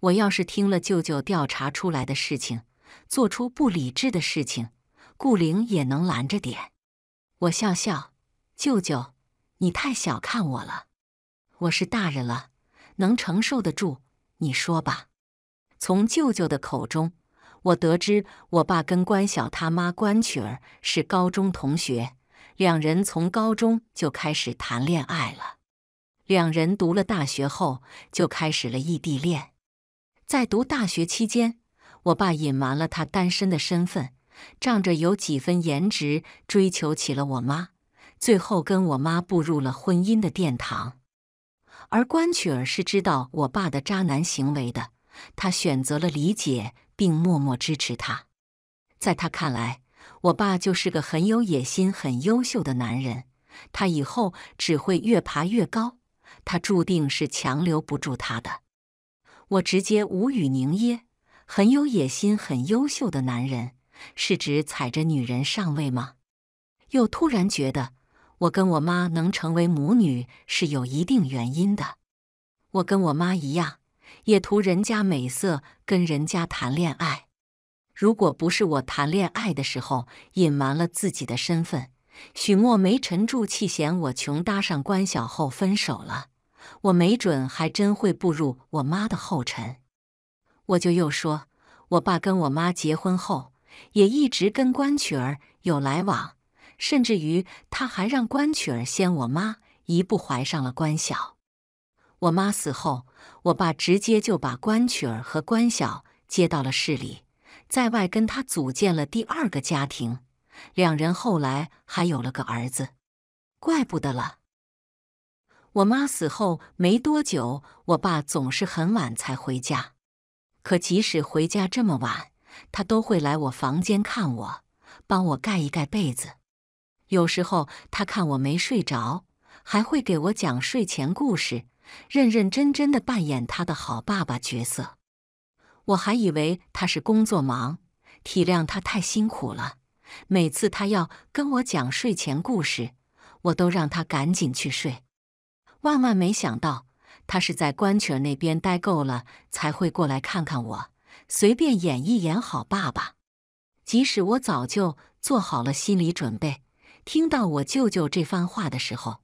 我要是听了舅舅调查出来的事情，做出不理智的事情，顾灵也能拦着点。我笑笑，舅舅，你太小看我了，我是大人了。能承受得住，你说吧。从舅舅的口中，我得知我爸跟关晓他妈关曲儿是高中同学，两人从高中就开始谈恋爱了。两人读了大学后，就开始了异地恋。在读大学期间，我爸隐瞒了他单身的身份，仗着有几分颜值，追求起了我妈，最后跟我妈步入了婚姻的殿堂。而关曲儿是知道我爸的渣男行为的，他选择了理解并默默支持他。在他看来，我爸就是个很有野心、很优秀的男人，他以后只会越爬越高，他注定是强留不住他的。我直接无语凝噎。很有野心、很优秀的男人，是指踩着女人上位吗？又突然觉得。我跟我妈能成为母女是有一定原因的。我跟我妈一样，也图人家美色，跟人家谈恋爱。如果不是我谈恋爱的时候隐瞒了自己的身份，许墨没沉住气，嫌我穷，搭上关晓后分手了，我没准还真会步入我妈的后尘。我就又说，我爸跟我妈结婚后，也一直跟关曲儿有来往。甚至于，他还让关曲儿先我妈一步怀上了关晓。我妈死后，我爸直接就把关曲儿和关晓接到了市里，在外跟他组建了第二个家庭。两人后来还有了个儿子。怪不得了，我妈死后没多久，我爸总是很晚才回家。可即使回家这么晚，他都会来我房间看我，帮我盖一盖被子。有时候他看我没睡着，还会给我讲睡前故事，认认真真的扮演他的好爸爸角色。我还以为他是工作忙，体谅他太辛苦了。每次他要跟我讲睡前故事，我都让他赶紧去睡。万万没想到，他是在关曲儿那边待够了，才会过来看看我，随便演一演好爸爸。即使我早就做好了心理准备。听到我舅舅这番话的时候，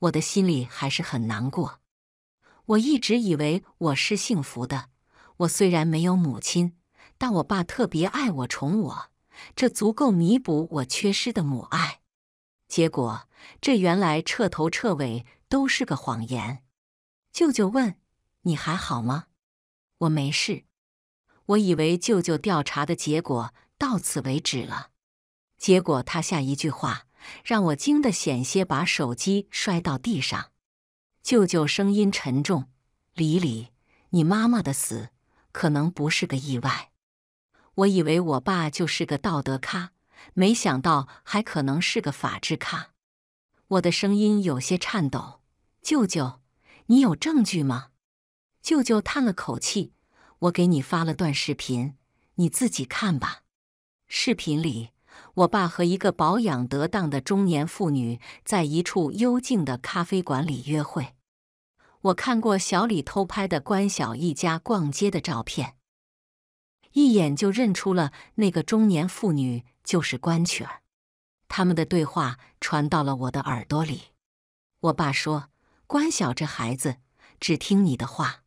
我的心里还是很难过。我一直以为我是幸福的，我虽然没有母亲，但我爸特别爱我、宠我，这足够弥补我缺失的母爱。结果，这原来彻头彻尾都是个谎言。舅舅问：“你还好吗？”我没事。我以为舅舅调查的结果到此为止了，结果他下一句话。让我惊得险些把手机摔到地上。舅舅声音沉重：“李李，你妈妈的死可能不是个意外。我以为我爸就是个道德咖，没想到还可能是个法制咖。”我的声音有些颤抖：“舅舅，你有证据吗？”舅舅叹了口气：“我给你发了段视频，你自己看吧。视频里……”我爸和一个保养得当的中年妇女在一处幽静的咖啡馆里约会。我看过小李偷拍的关晓一家逛街的照片，一眼就认出了那个中年妇女就是关曲儿。他们的对话传到了我的耳朵里。我爸说：“关晓这孩子只听你的话，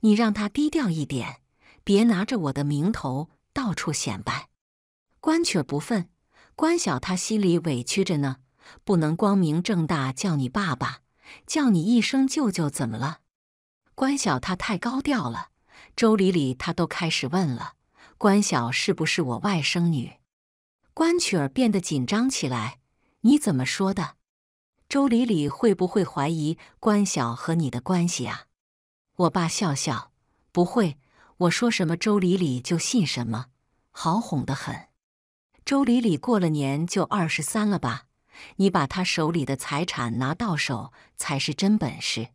你让他低调一点，别拿着我的名头到处显摆。”关曲儿不忿，关晓他心里委屈着呢，不能光明正大叫你爸爸，叫你一声舅舅怎么了？关晓他太高调了，周里里他都开始问了，关晓是不是我外甥女？关曲儿变得紧张起来，你怎么说的？周里里会不会怀疑关晓和你的关系啊？我爸笑笑，不会，我说什么周里里就信什么，好哄得很。周里里过了年就二十三了吧？你把他手里的财产拿到手才是真本事。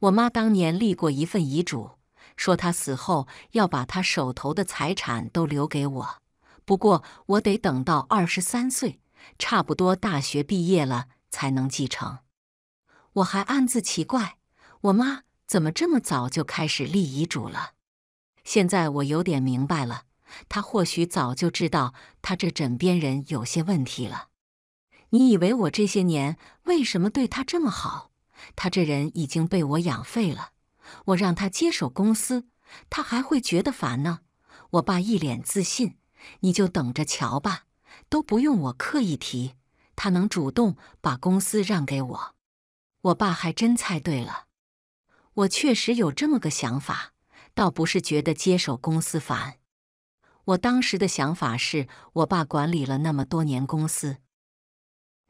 我妈当年立过一份遗嘱，说她死后要把她手头的财产都留给我，不过我得等到二十三岁，差不多大学毕业了才能继承。我还暗自奇怪，我妈怎么这么早就开始立遗嘱了？现在我有点明白了。他或许早就知道他这枕边人有些问题了。你以为我这些年为什么对他这么好？他这人已经被我养废了。我让他接手公司，他还会觉得烦呢。我爸一脸自信，你就等着瞧吧，都不用我刻意提，他能主动把公司让给我。我爸还真猜对了，我确实有这么个想法，倒不是觉得接手公司烦。我当时的想法是我爸管理了那么多年公司，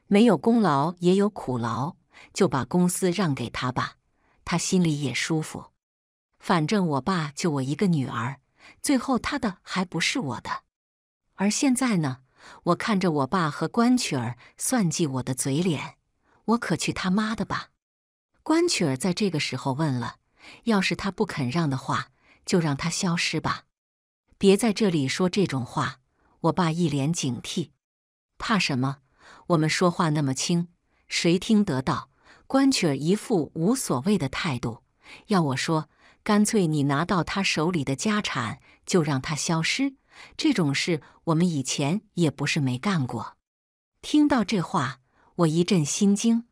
没有功劳也有苦劳，就把公司让给他吧，他心里也舒服。反正我爸就我一个女儿，最后他的还不是我的。而现在呢，我看着我爸和关曲儿算计我的嘴脸，我可去他妈的吧！关曲儿在这个时候问了，要是他不肯让的话，就让他消失吧。别在这里说这种话！我爸一脸警惕，怕什么？我们说话那么轻，谁听得到？关曲儿一副无所谓的态度。要我说，干脆你拿到他手里的家产，就让他消失。这种事我们以前也不是没干过。听到这话，我一阵心惊。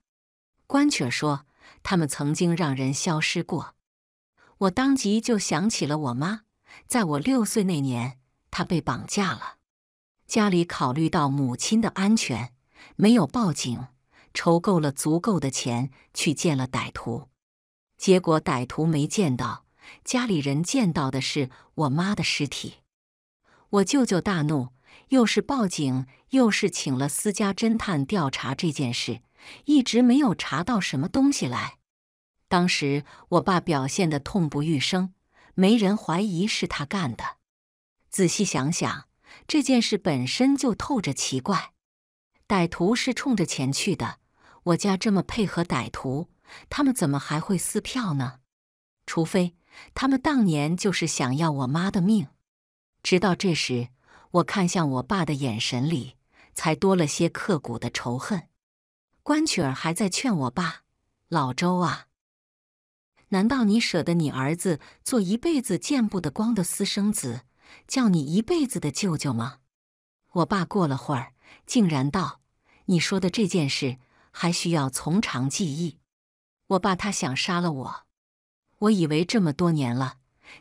关曲儿说他们曾经让人消失过，我当即就想起了我妈。在我六岁那年，他被绑架了。家里考虑到母亲的安全，没有报警，筹够了足够的钱去见了歹徒。结果歹徒没见到，家里人见到的是我妈的尸体。我舅舅大怒，又是报警，又是请了私家侦探调查这件事，一直没有查到什么东西来。当时我爸表现的痛不欲生。没人怀疑是他干的。仔细想想，这件事本身就透着奇怪。歹徒是冲着钱去的，我家这么配合歹徒，他们怎么还会撕票呢？除非他们当年就是想要我妈的命。直到这时，我看向我爸的眼神里才多了些刻骨的仇恨。关曲儿还在劝我爸：“老周啊。”难道你舍得你儿子做一辈子见不得光的私生子，叫你一辈子的舅舅吗？我爸过了会儿，竟然道：“你说的这件事还需要从长计议。”我爸他想杀了我，我以为这么多年了，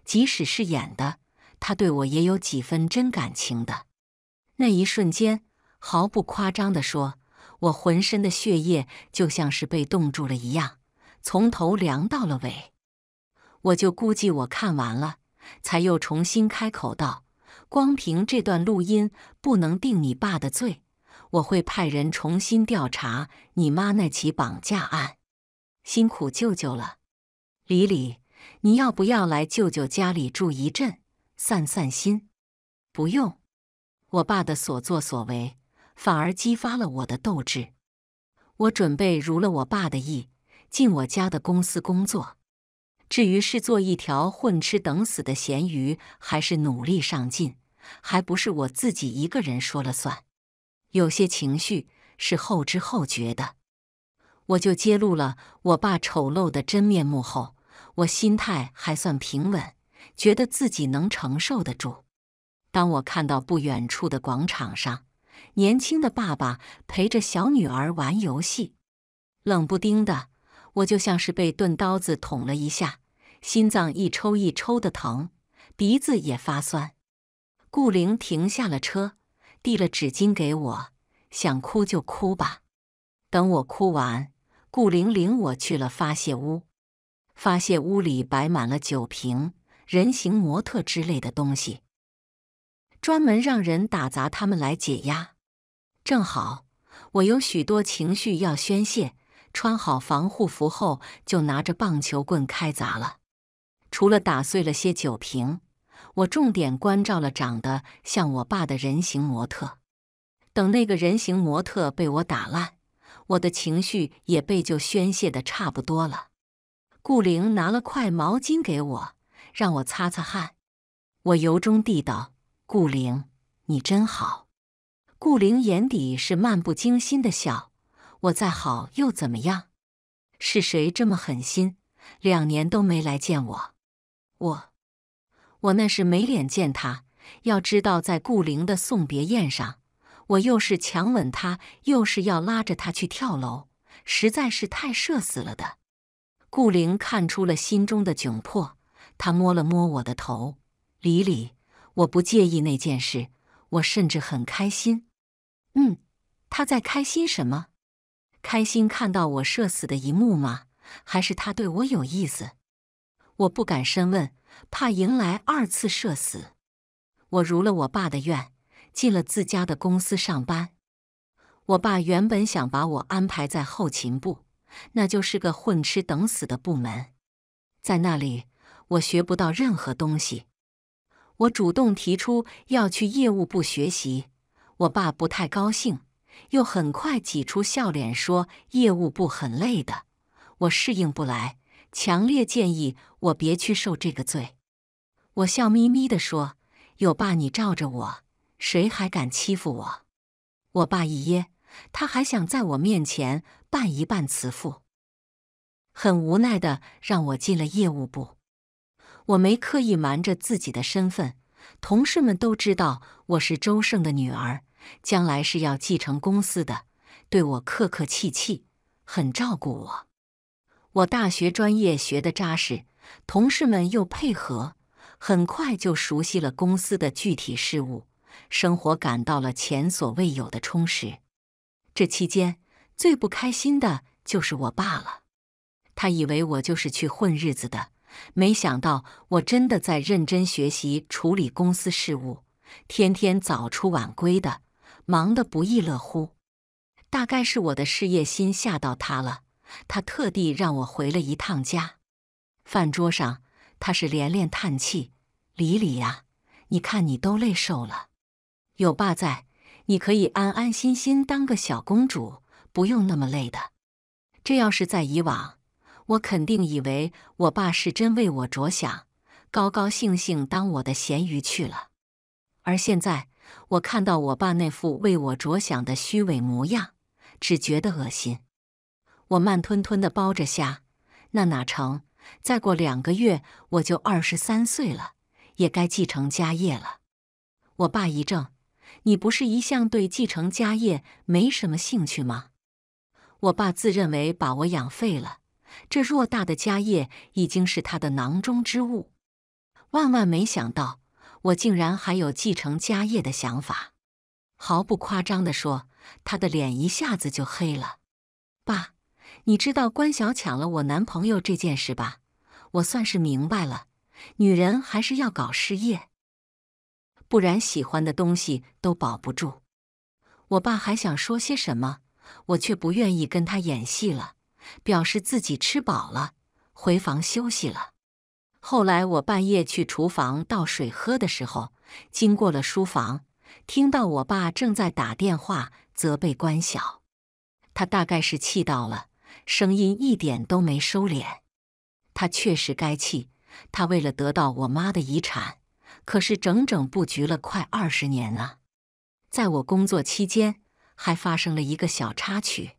即使是演的，他对我也有几分真感情的。那一瞬间，毫不夸张的说，我浑身的血液就像是被冻住了一样。从头凉到了尾，我就估计我看完了，才又重新开口道：“光凭这段录音不能定你爸的罪，我会派人重新调查你妈那起绑架案。”辛苦舅舅了，李李，你要不要来舅舅家里住一阵，散散心？不用，我爸的所作所为反而激发了我的斗志，我准备如了我爸的意。进我家的公司工作，至于是做一条混吃等死的咸鱼，还是努力上进，还不是我自己一个人说了算。有些情绪是后知后觉的，我就揭露了我爸丑陋的真面目后，我心态还算平稳，觉得自己能承受得住。当我看到不远处的广场上，年轻的爸爸陪着小女儿玩游戏，冷不丁的。我就像是被钝刀子捅了一下，心脏一抽一抽的疼，鼻子也发酸。顾玲停下了车，递了纸巾给我，想哭就哭吧。等我哭完，顾玲领我去了发泄屋。发泄屋里摆满了酒瓶、人形模特之类的东西，专门让人打砸他们来解压。正好我有许多情绪要宣泄。穿好防护服后，就拿着棒球棍开砸了。除了打碎了些酒瓶，我重点关照了长得像我爸的人形模特。等那个人形模特被我打烂，我的情绪也被就宣泄的差不多了。顾灵拿了块毛巾给我，让我擦擦汗。我由衷地道：“顾灵，你真好。”顾灵眼底是漫不经心的笑。我再好又怎么样？是谁这么狠心，两年都没来见我？我，我那是没脸见他。要知道，在顾灵的送别宴上，我又是强吻他，又是要拉着他去跳楼，实在是太社死了的。顾灵看出了心中的窘迫，他摸了摸我的头，李李，我不介意那件事，我甚至很开心。嗯，他在开心什么？开心看到我社死的一幕吗？还是他对我有意思？我不敢深问，怕迎来二次社死。我如了我爸的愿，进了自家的公司上班。我爸原本想把我安排在后勤部，那就是个混吃等死的部门，在那里我学不到任何东西。我主动提出要去业务部学习，我爸不太高兴。又很快挤出笑脸说：“业务部很累的，我适应不来，强烈建议我别去受这个罪。”我笑眯眯地说：“有爸你罩着我，谁还敢欺负我？”我爸一噎，他还想在我面前扮一扮慈父，很无奈的让我进了业务部。我没刻意瞒着自己的身份，同事们都知道我是周胜的女儿。将来是要继承公司的，对我客客气气，很照顾我。我大学专业学得扎实，同事们又配合，很快就熟悉了公司的具体事务，生活感到了前所未有的充实。这期间最不开心的就是我爸了，他以为我就是去混日子的，没想到我真的在认真学习处理公司事务，天天早出晚归的。忙得不亦乐乎，大概是我的事业心吓到他了，他特地让我回了一趟家。饭桌上，他是连连叹气：“李李呀，你看你都累瘦了。有爸在，你可以安安心心当个小公主，不用那么累的。”这要是在以往，我肯定以为我爸是真为我着想，高高兴兴当我的咸鱼去了。而现在。我看到我爸那副为我着想的虚伪模样，只觉得恶心。我慢吞吞地剥着虾，那哪成？再过两个月我就二十三岁了，也该继承家业了。我爸一怔：“你不是一向对继承家业没什么兴趣吗？”我爸自认为把我养废了，这偌大的家业已经是他的囊中之物。万万没想到。我竟然还有继承家业的想法，毫不夸张的说，他的脸一下子就黑了。爸，你知道关晓抢了我男朋友这件事吧？我算是明白了，女人还是要搞事业，不然喜欢的东西都保不住。我爸还想说些什么，我却不愿意跟他演戏了，表示自己吃饱了，回房休息了。后来我半夜去厨房倒水喝的时候，经过了书房，听到我爸正在打电话责备关晓，他大概是气到了，声音一点都没收敛。他确实该气，他为了得到我妈的遗产，可是整整布局了快二十年了。在我工作期间，还发生了一个小插曲，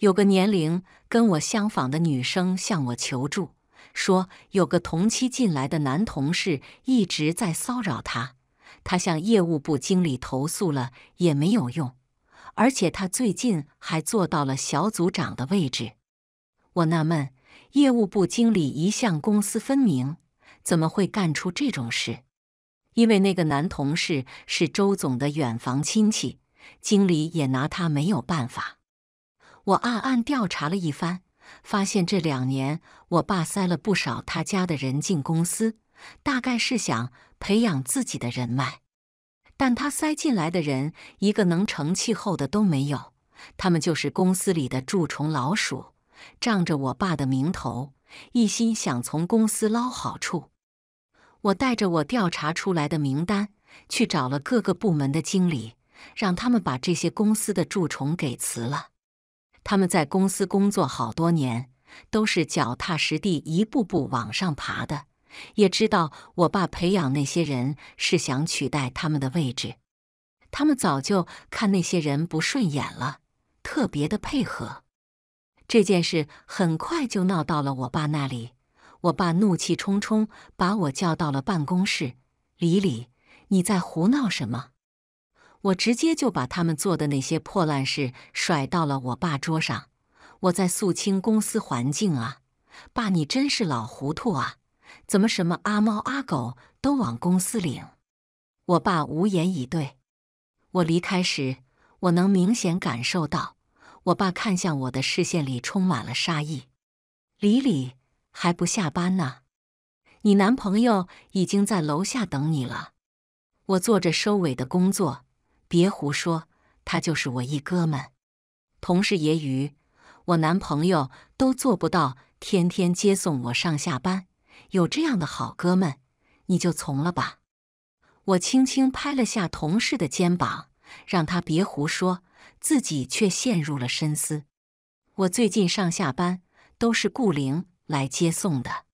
有个年龄跟我相仿的女生向我求助。说有个同期进来的男同事一直在骚扰他，他向业务部经理投诉了也没有用，而且他最近还做到了小组长的位置。我纳闷，业务部经理一向公私分明，怎么会干出这种事？因为那个男同事是周总的远房亲戚，经理也拿他没有办法。我暗暗调查了一番。发现这两年，我爸塞了不少他家的人进公司，大概是想培养自己的人脉。但他塞进来的人，一个能成气候的都没有，他们就是公司里的蛀虫老鼠，仗着我爸的名头，一心想从公司捞好处。我带着我调查出来的名单，去找了各个部门的经理，让他们把这些公司的蛀虫给辞了。他们在公司工作好多年，都是脚踏实地，一步步往上爬的。也知道我爸培养那些人是想取代他们的位置，他们早就看那些人不顺眼了，特别的配合。这件事很快就闹到了我爸那里，我爸怒气冲冲把我叫到了办公室：“李李，你在胡闹什么？”我直接就把他们做的那些破烂事甩到了我爸桌上。我在肃清公司环境啊！爸，你真是老糊涂啊！怎么什么阿猫阿狗都往公司领？我爸无言以对。我离开时，我能明显感受到，我爸看向我的视线里充满了杀意。李李还不下班呢？你男朋友已经在楼下等你了。我做着收尾的工作。别胡说，他就是我一哥们。同事揶揄：“我男朋友都做不到天天接送我上下班，有这样的好哥们，你就从了吧。”我轻轻拍了下同事的肩膀，让他别胡说，自己却陷入了深思。我最近上下班都是顾灵来接送的。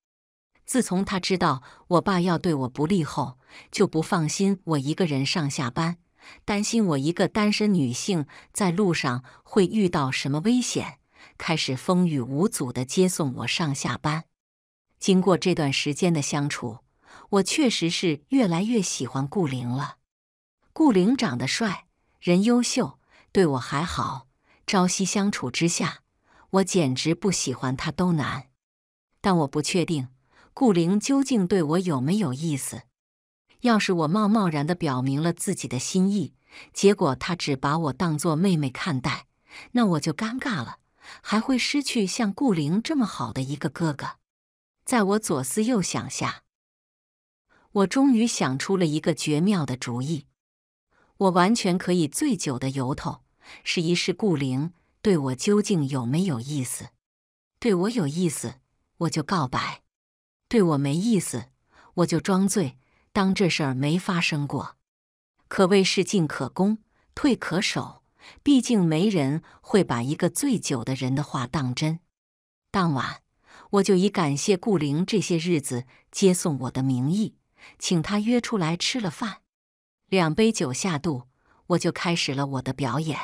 自从他知道我爸要对我不利后，就不放心我一个人上下班。担心我一个单身女性在路上会遇到什么危险，开始风雨无阻地接送我上下班。经过这段时间的相处，我确实是越来越喜欢顾玲了。顾玲长得帅，人优秀，对我还好，朝夕相处之下，我简直不喜欢他都难。但我不确定顾玲究竟对我有没有意思。要是我贸贸然的表明了自己的心意，结果他只把我当做妹妹看待，那我就尴尬了，还会失去像顾灵这么好的一个哥哥。在我左思右想下，我终于想出了一个绝妙的主意：我完全可以醉酒的由头，试一试顾灵对我究竟有没有意思。对我有意思，我就告白；对我没意思，我就装醉。当这事儿没发生过，可谓是进可攻，退可守。毕竟没人会把一个醉酒的人的话当真。当晚，我就以感谢顾灵这些日子接送我的名义，请他约出来吃了饭。两杯酒下肚，我就开始了我的表演。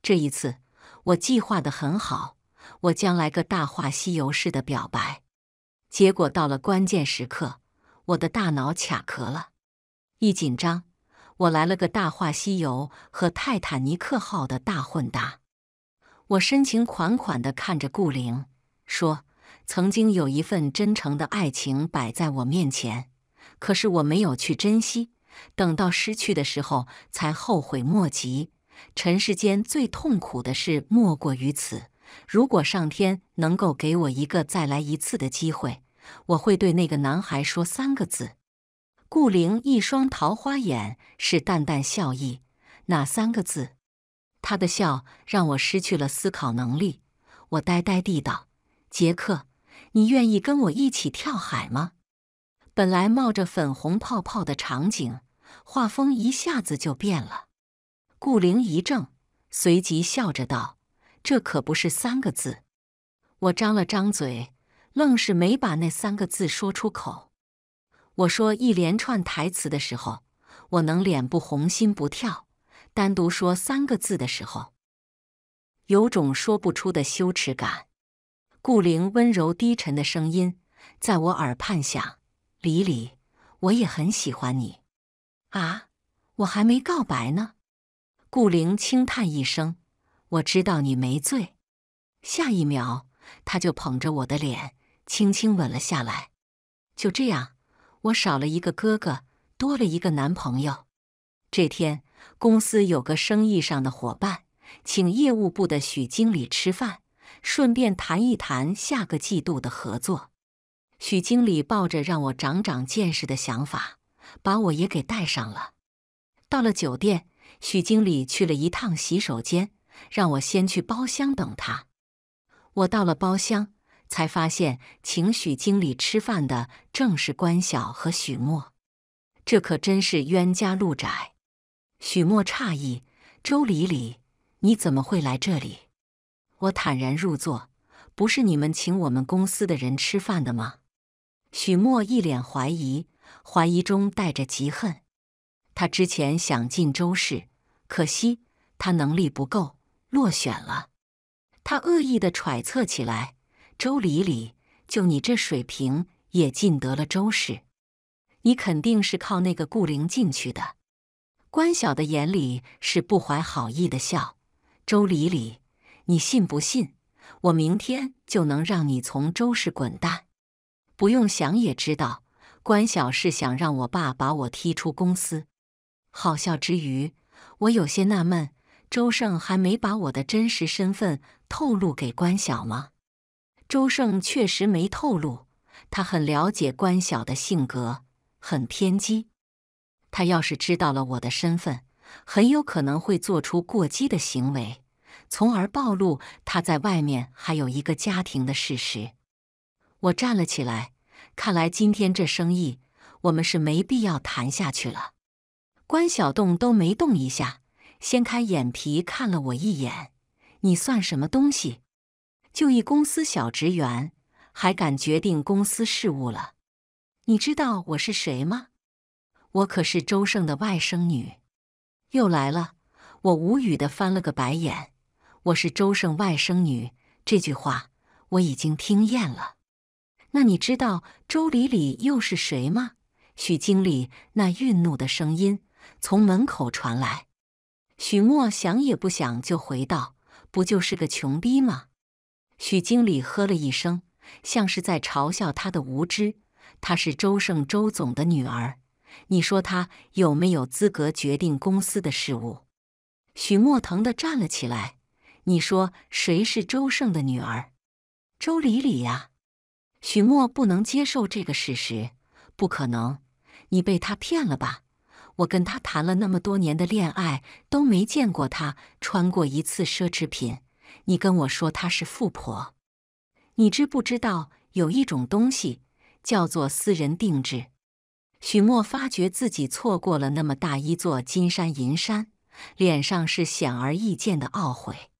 这一次，我计划的很好，我将来个大话西游式的表白。结果到了关键时刻。我的大脑卡壳了，一紧张，我来了个《大话西游》和《泰坦尼克号》的大混搭。我深情款款的看着顾灵，说：“曾经有一份真诚的爱情摆在我面前，可是我没有去珍惜，等到失去的时候才后悔莫及。尘世间最痛苦的事莫过于此。如果上天能够给我一个再来一次的机会。”我会对那个男孩说三个字。顾灵一双桃花眼是淡淡笑意，哪三个字？他的笑让我失去了思考能力。我呆呆地道：“杰克，你愿意跟我一起跳海吗？”本来冒着粉红泡泡的场景，画风一下子就变了。顾灵一怔，随即笑着道：“这可不是三个字。”我张了张嘴。愣是没把那三个字说出口。我说一连串台词的时候，我能脸不红心不跳；单独说三个字的时候，有种说不出的羞耻感。顾灵温柔低沉的声音在我耳畔响：“李李，我也很喜欢你啊，我还没告白呢。”顾灵轻叹一声：“我知道你没醉。”下一秒，他就捧着我的脸。轻轻吻了下来，就这样，我少了一个哥哥，多了一个男朋友。这天，公司有个生意上的伙伴，请业务部的许经理吃饭，顺便谈一谈下个季度的合作。许经理抱着让我长长见识的想法，把我也给带上了。到了酒店，许经理去了一趟洗手间，让我先去包厢等他。我到了包厢。才发现，请许经理吃饭的正是关晓和许墨，这可真是冤家路窄。许墨诧异：“周礼礼，你怎么会来这里？”我坦然入座，不是你们请我们公司的人吃饭的吗？许墨一脸怀疑，怀疑中带着嫉恨。他之前想进周氏，可惜他能力不够，落选了。他恶意的揣测起来。周礼礼，就你这水平也进得了周氏？你肯定是靠那个顾灵进去的。关晓的眼里是不怀好意的笑。周礼礼，你信不信？我明天就能让你从周氏滚蛋。不用想也知道，关晓是想让我爸把我踢出公司。好笑之余，我有些纳闷：周胜还没把我的真实身份透露给关晓吗？周胜确实没透露，他很了解关晓的性格，很偏激。他要是知道了我的身份，很有可能会做出过激的行为，从而暴露他在外面还有一个家庭的事实。我站了起来，看来今天这生意我们是没必要谈下去了。关晓栋都没动一下，掀开眼皮看了我一眼：“你算什么东西？”就一公司小职员，还敢决定公司事务了？你知道我是谁吗？我可是周胜的外甥女。又来了！我无语的翻了个白眼。我是周胜外甥女这句话我已经听厌了。那你知道周里里又是谁吗？许经理那愠怒的声音从门口传来。许墨想也不想就回道：“不就是个穷逼吗？”许经理呵了一声，像是在嘲笑他的无知。她是周胜周总的女儿，你说她有没有资格决定公司的事务？许墨疼的站了起来。你说谁是周胜的女儿？周丽丽呀！许墨不能接受这个事实，不可能，你被他骗了吧？我跟他谈了那么多年的恋爱，都没见过他穿过一次奢侈品。你跟我说她是富婆，你知不知道有一种东西叫做私人定制？许墨发觉自己错过了那么大一座金山银山，脸上是显而易见的懊悔。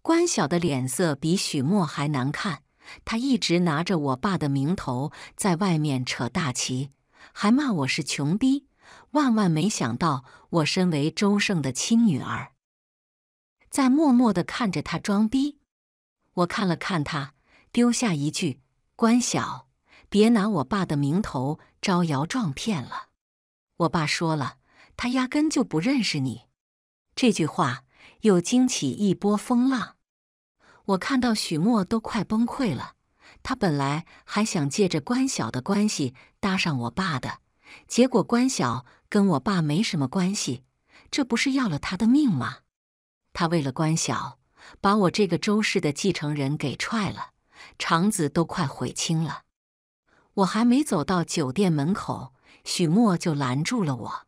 关晓的脸色比许墨还难看，他一直拿着我爸的名头在外面扯大旗，还骂我是穷逼。万万没想到，我身为周胜的亲女儿。在默默的看着他装逼，我看了看他，丢下一句：“关晓，别拿我爸的名头招摇撞骗了。”我爸说了，他压根就不认识你。这句话又惊起一波风浪，我看到许墨都快崩溃了。他本来还想借着关晓的关系搭上我爸的，结果关晓跟我爸没什么关系，这不是要了他的命吗？他为了官小，把我这个周氏的继承人给踹了，肠子都快悔青了。我还没走到酒店门口，许墨就拦住了我。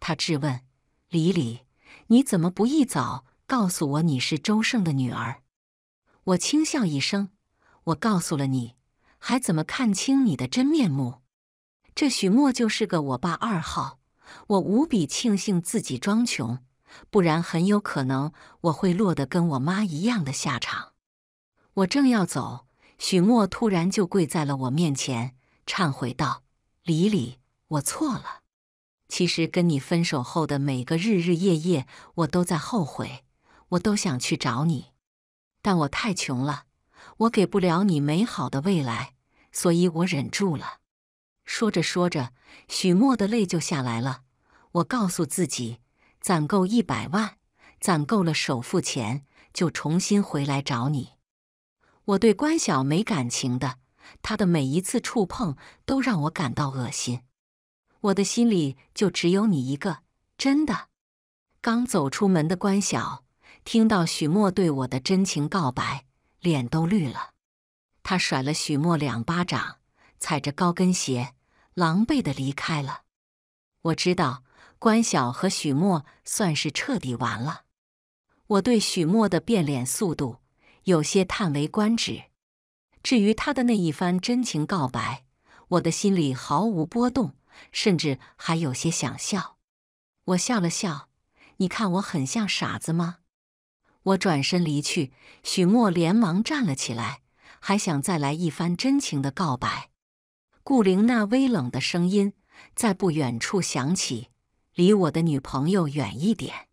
他质问：“李李，你怎么不一早告诉我你是周胜的女儿？”我轻笑一声：“我告诉了你，还怎么看清你的真面目？”这许墨就是个我爸二号，我无比庆幸自己装穷。不然很有可能我会落得跟我妈一样的下场。我正要走，许墨突然就跪在了我面前，忏悔道：“李李，我错了。其实跟你分手后的每个日日夜夜，我都在后悔，我都想去找你，但我太穷了，我给不了你美好的未来，所以我忍住了。”说着说着，许墨的泪就下来了。我告诉自己。攒够一百万，攒够了首付钱，就重新回来找你。我对关晓没感情的，他的每一次触碰都让我感到恶心。我的心里就只有你一个，真的。刚走出门的关晓听到许墨对我的真情告白，脸都绿了。他甩了许墨两巴掌，踩着高跟鞋，狼狈的离开了。我知道。关晓和许墨算是彻底完了。我对许墨的变脸速度有些叹为观止。至于他的那一番真情告白，我的心里毫无波动，甚至还有些想笑。我笑了笑，你看我很像傻子吗？我转身离去，许墨连忙站了起来，还想再来一番真情的告白。顾灵那微冷的声音在不远处响起。离我的女朋友远一点！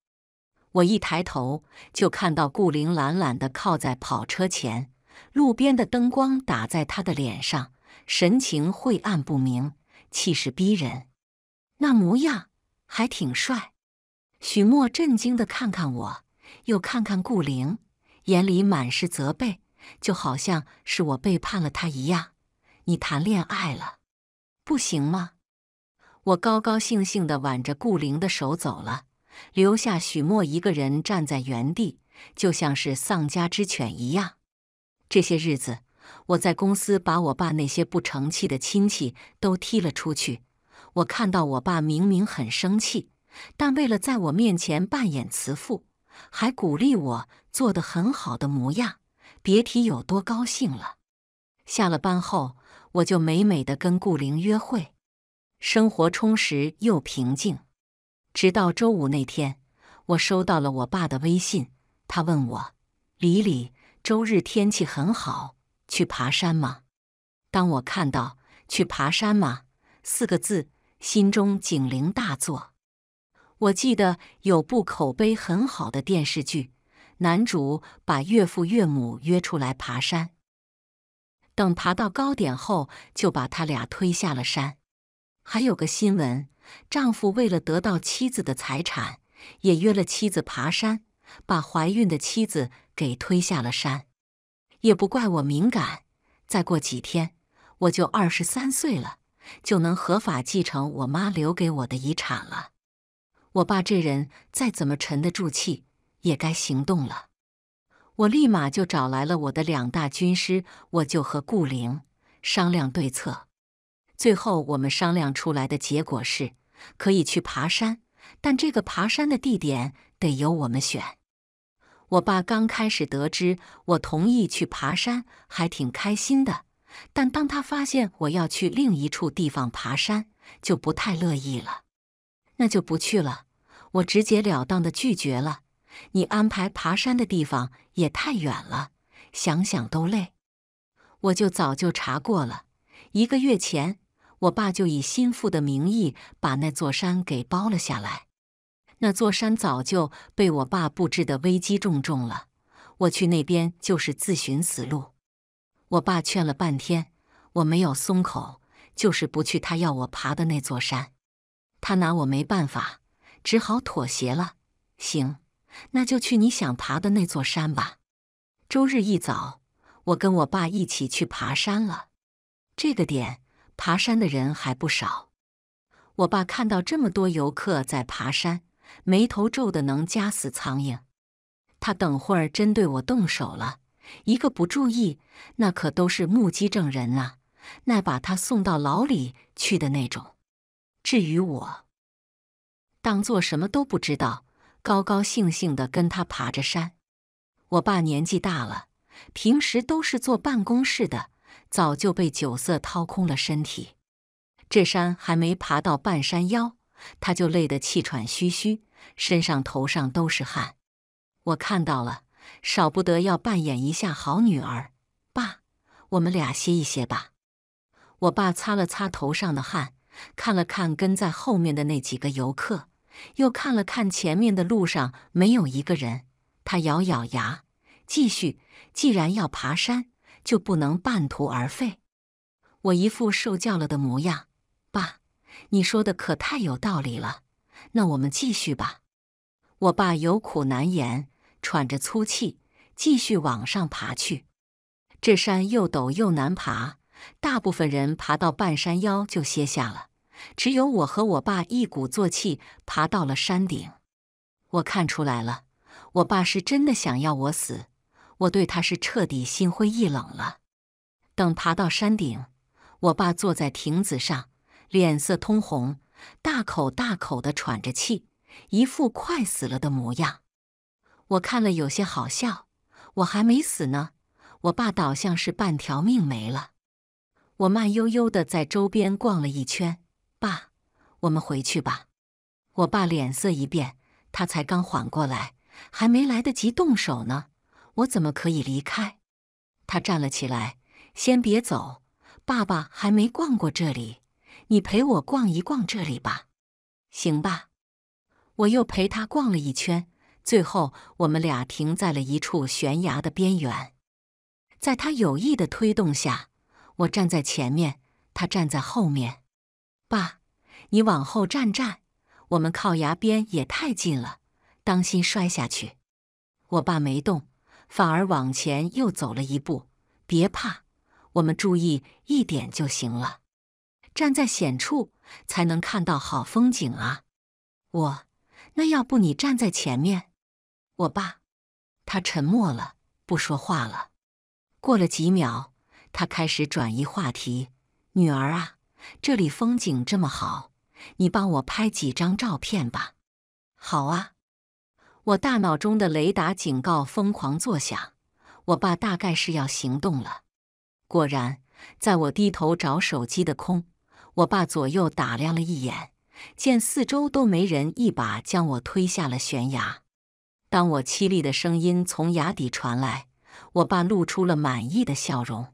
我一抬头就看到顾灵懒懒的靠在跑车前，路边的灯光打在他的脸上，神情晦暗不明，气势逼人，那模样还挺帅。许墨震惊的看看我，又看看顾灵，眼里满是责备，就好像是我背叛了他一样。你谈恋爱了，不行吗？我高高兴兴地挽着顾灵的手走了，留下许墨一个人站在原地，就像是丧家之犬一样。这些日子，我在公司把我爸那些不成器的亲戚都踢了出去。我看到我爸明明很生气，但为了在我面前扮演慈父，还鼓励我做得很好的模样，别提有多高兴了。下了班后，我就美美的跟顾灵约会。生活充实又平静，直到周五那天，我收到了我爸的微信，他问我：“李李，周日天气很好，去爬山吗？”当我看到“去爬山吗”四个字，心中警铃大作。我记得有部口碑很好的电视剧，男主把岳父岳母约出来爬山，等爬到高点后，就把他俩推下了山。还有个新闻，丈夫为了得到妻子的财产，也约了妻子爬山，把怀孕的妻子给推下了山。也不怪我敏感，再过几天我就二十三岁了，就能合法继承我妈留给我的遗产了。我爸这人再怎么沉得住气，也该行动了。我立马就找来了我的两大军师，我就和顾灵商量对策。最后，我们商量出来的结果是，可以去爬山，但这个爬山的地点得由我们选。我爸刚开始得知我同意去爬山，还挺开心的，但当他发现我要去另一处地方爬山，就不太乐意了。那就不去了，我直截了当的拒绝了。你安排爬山的地方也太远了，想想都累。我就早就查过了，一个月前。我爸就以心腹的名义把那座山给包了下来。那座山早就被我爸布置的危机重重了。我去那边就是自寻死路。我爸劝了半天，我没有松口，就是不去他要我爬的那座山。他拿我没办法，只好妥协了。行，那就去你想爬的那座山吧。周日一早，我跟我爸一起去爬山了。这个点。爬山的人还不少，我爸看到这么多游客在爬山，眉头皱的能夹死苍蝇。他等会儿真对我动手了，一个不注意，那可都是目击证人啊，那把他送到牢里去的那种。至于我，当做什么都不知道，高高兴兴的跟他爬着山。我爸年纪大了，平时都是坐办公室的。早就被酒色掏空了身体，这山还没爬到半山腰，他就累得气喘吁吁，身上、头上都是汗。我看到了，少不得要扮演一下好女儿，爸，我们俩歇一歇吧。我爸擦了擦头上的汗，看了看跟在后面的那几个游客，又看了看前面的路上没有一个人，他咬咬牙，继续。既然要爬山。就不能半途而废。我一副受教了的模样。爸，你说的可太有道理了。那我们继续吧。我爸有苦难言，喘着粗气，继续往上爬去。这山又陡又难爬，大部分人爬到半山腰就歇下了。只有我和我爸一鼓作气爬到了山顶。我看出来了，我爸是真的想要我死。我对他是彻底心灰意冷了。等爬到山顶，我爸坐在亭子上，脸色通红，大口大口地喘着气，一副快死了的模样。我看了有些好笑，我还没死呢，我爸倒像是半条命没了。我慢悠悠地在周边逛了一圈，爸，我们回去吧。我爸脸色一变，他才刚缓过来，还没来得及动手呢。我怎么可以离开？他站了起来。先别走，爸爸还没逛过这里，你陪我逛一逛这里吧。行吧，我又陪他逛了一圈。最后，我们俩停在了一处悬崖的边缘。在他有意的推动下，我站在前面，他站在后面。爸，你往后站站，我们靠崖边也太近了，当心摔下去。我爸没动。反而往前又走了一步，别怕，我们注意一点就行了。站在险处才能看到好风景啊！我，那要不你站在前面？我爸，他沉默了，不说话了。过了几秒，他开始转移话题：“女儿啊，这里风景这么好，你帮我拍几张照片吧。”好啊。我大脑中的雷达警告疯狂作响，我爸大概是要行动了。果然，在我低头找手机的空，我爸左右打量了一眼，见四周都没人，一把将我推下了悬崖。当我凄厉的声音从崖底传来，我爸露出了满意的笑容，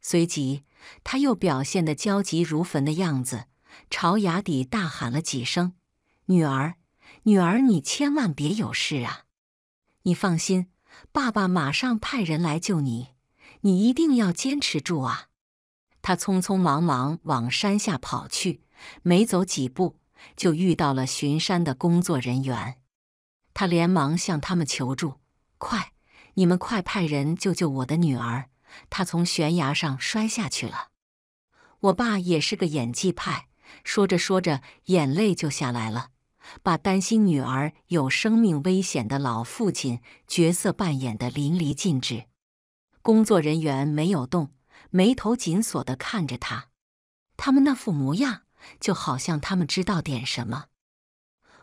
随即他又表现得焦急如焚的样子，朝崖底大喊了几声：“女儿！”女儿，你千万别有事啊！你放心，爸爸马上派人来救你，你一定要坚持住啊！他匆匆忙忙往山下跑去，没走几步就遇到了巡山的工作人员，他连忙向他们求助：“快，你们快派人救救我的女儿！她从悬崖上摔下去了。”我爸也是个演技派，说着说着，眼泪就下来了。把担心女儿有生命危险的老父亲角色扮演得淋漓尽致。工作人员没有动，眉头紧锁地看着他。他们那副模样，就好像他们知道点什么。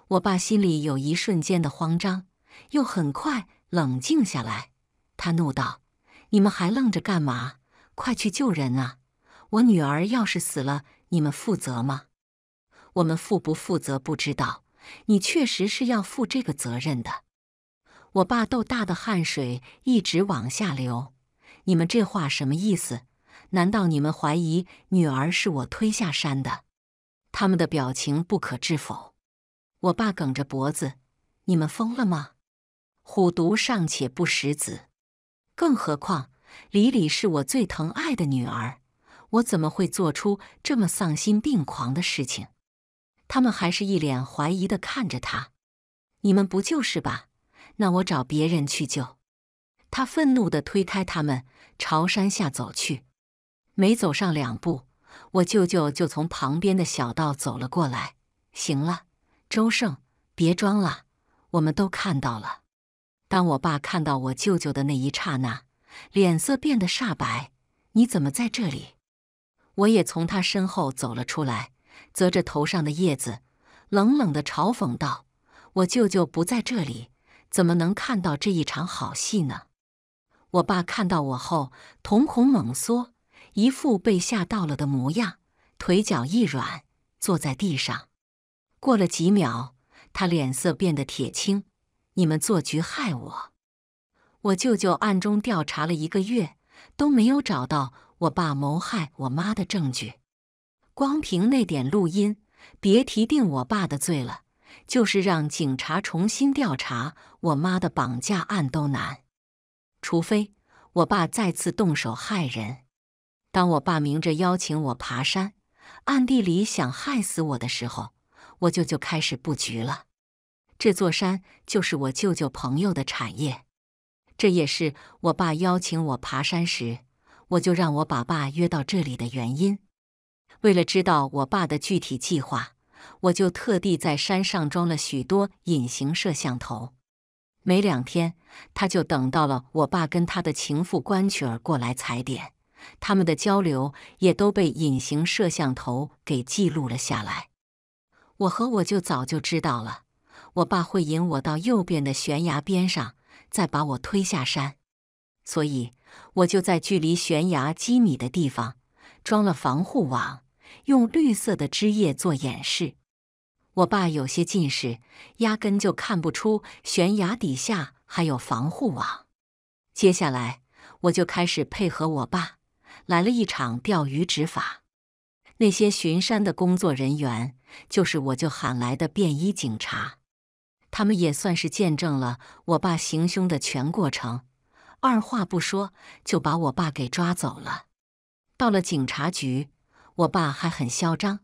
我爸心里有一瞬间的慌张，又很快冷静下来。他怒道：“你们还愣着干嘛？快去救人啊！我女儿要是死了，你们负责吗？我们负不负责不知道。”你确实是要负这个责任的。我爸豆大的汗水一直往下流。你们这话什么意思？难道你们怀疑女儿是我推下山的？他们的表情不可置否。我爸梗着脖子：“你们疯了吗？虎毒尚且不食子，更何况李李是我最疼爱的女儿，我怎么会做出这么丧心病狂的事情？”他们还是一脸怀疑的看着他，你们不就是吧？那我找别人去救。他愤怒的推开他们，朝山下走去。没走上两步，我舅舅就从旁边的小道走了过来。行了，周胜，别装了，我们都看到了。当我爸看到我舅舅的那一刹那，脸色变得煞白。你怎么在这里？我也从他身后走了出来。则着头上的叶子，冷冷的嘲讽道：“我舅舅不在这里，怎么能看到这一场好戏呢？”我爸看到我后，瞳孔猛缩，一副被吓到了的模样，腿脚一软，坐在地上。过了几秒，他脸色变得铁青：“你们做局害我！我舅舅暗中调查了一个月，都没有找到我爸谋害我妈的证据。”光凭那点录音，别提定我爸的罪了。就是让警察重新调查我妈的绑架案都难，除非我爸再次动手害人。当我爸明着邀请我爬山，暗地里想害死我的时候，我舅舅开始布局了。这座山就是我舅舅朋友的产业，这也是我爸邀请我爬山时，我就让我把爸约到这里的原因。为了知道我爸的具体计划，我就特地在山上装了许多隐形摄像头。没两天，他就等到了我爸跟他的情妇关曲儿过来踩点，他们的交流也都被隐形摄像头给记录了下来。我和我就早就知道了，我爸会引我到右边的悬崖边上，再把我推下山，所以我就在距离悬崖几米的地方装了防护网。用绿色的枝叶做掩饰，我爸有些近视，压根就看不出悬崖底下还有防护网。接下来，我就开始配合我爸，来了一场钓鱼执法。那些巡山的工作人员就是我就喊来的便衣警察，他们也算是见证了我爸行凶的全过程，二话不说就把我爸给抓走了。到了警察局。我爸还很嚣张，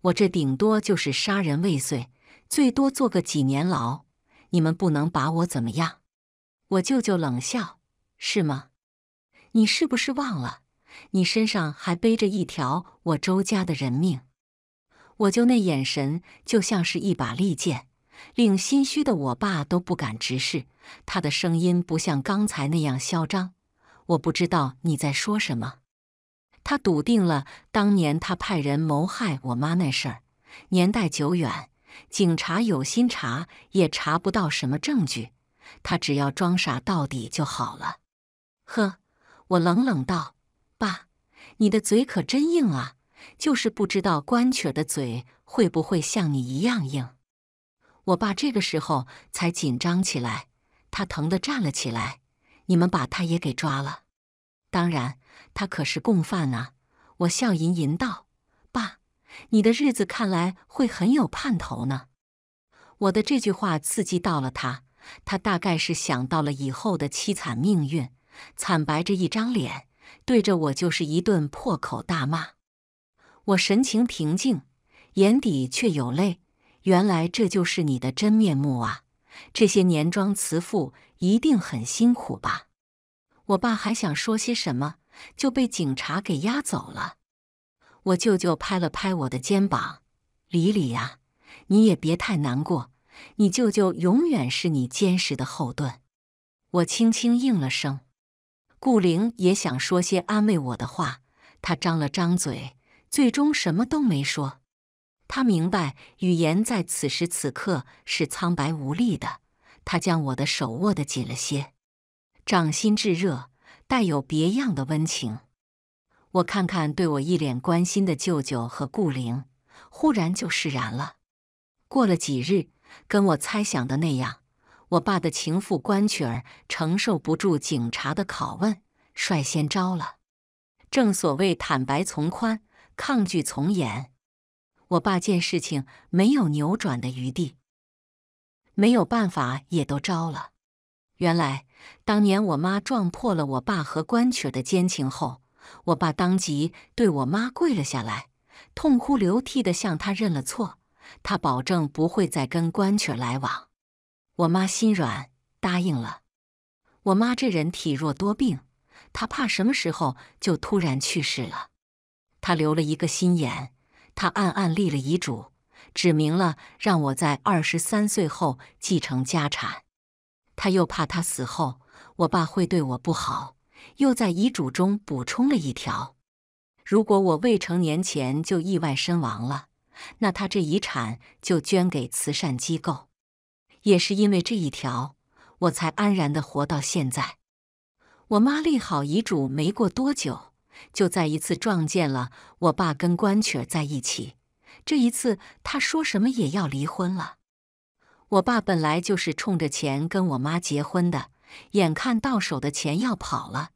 我这顶多就是杀人未遂，最多坐个几年牢，你们不能把我怎么样。我舅舅冷笑：“是吗？你是不是忘了，你身上还背着一条我周家的人命？”我就那眼神，就像是一把利剑，令心虚的我爸都不敢直视。他的声音不像刚才那样嚣张，我不知道你在说什么。他笃定了，当年他派人谋害我妈那事儿，年代久远，警察有心查也查不到什么证据，他只要装傻到底就好了。呵，我冷冷道：“爸，你的嘴可真硬啊，就是不知道关曲儿的嘴会不会像你一样硬。”我爸这个时候才紧张起来，他疼得站了起来：“你们把他也给抓了。”当然，他可是共犯啊！我笑吟吟道：“爸，你的日子看来会很有盼头呢。”我的这句话刺激到了他，他大概是想到了以后的凄惨命运，惨白着一张脸，对着我就是一顿破口大骂。我神情平静，眼底却有泪。原来这就是你的真面目啊！这些年装慈父，一定很辛苦吧？我爸还想说些什么，就被警察给押走了。我舅舅拍了拍我的肩膀：“李李呀，你也别太难过，你舅舅永远是你坚实的后盾。”我轻轻应了声。顾灵也想说些安慰我的话，他张了张嘴，最终什么都没说。他明白语言在此时此刻是苍白无力的，他将我的手握得紧了些。掌心炙热，带有别样的温情。我看看对我一脸关心的舅舅和顾灵，忽然就释然了。过了几日，跟我猜想的那样，我爸的情妇关曲儿承受不住警察的拷问，率先招了。正所谓坦白从宽，抗拒从严。我爸见事情没有扭转的余地，没有办法，也都招了。原来。当年我妈撞破了我爸和关曲儿的奸情后，我爸当即对我妈跪了下来，痛哭流涕地向她认了错。他保证不会再跟关曲来往。我妈心软，答应了。我妈这人体弱多病，她怕什么时候就突然去世了，她留了一个心眼，她暗暗立了遗嘱，指明了让我在二十三岁后继承家产。他又怕他死后，我爸会对我不好，又在遗嘱中补充了一条：如果我未成年前就意外身亡了，那他这遗产就捐给慈善机构。也是因为这一条，我才安然的活到现在。我妈立好遗嘱没过多久，就再一次撞见了我爸跟关曲儿在一起。这一次，他说什么也要离婚了。我爸本来就是冲着钱跟我妈结婚的，眼看到手的钱要跑了，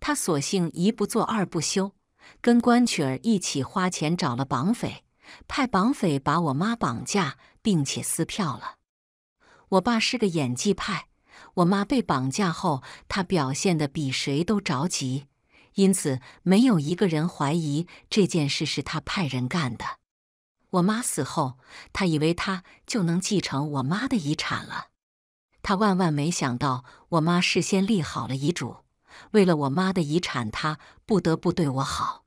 他索性一不做二不休，跟关曲儿一起花钱找了绑匪，派绑匪把我妈绑架，并且撕票了。我爸是个演技派，我妈被绑架后，他表现的比谁都着急，因此没有一个人怀疑这件事是他派人干的。我妈死后，他以为他就能继承我妈的遗产了。他万万没想到，我妈事先立好了遗嘱。为了我妈的遗产，他不得不对我好。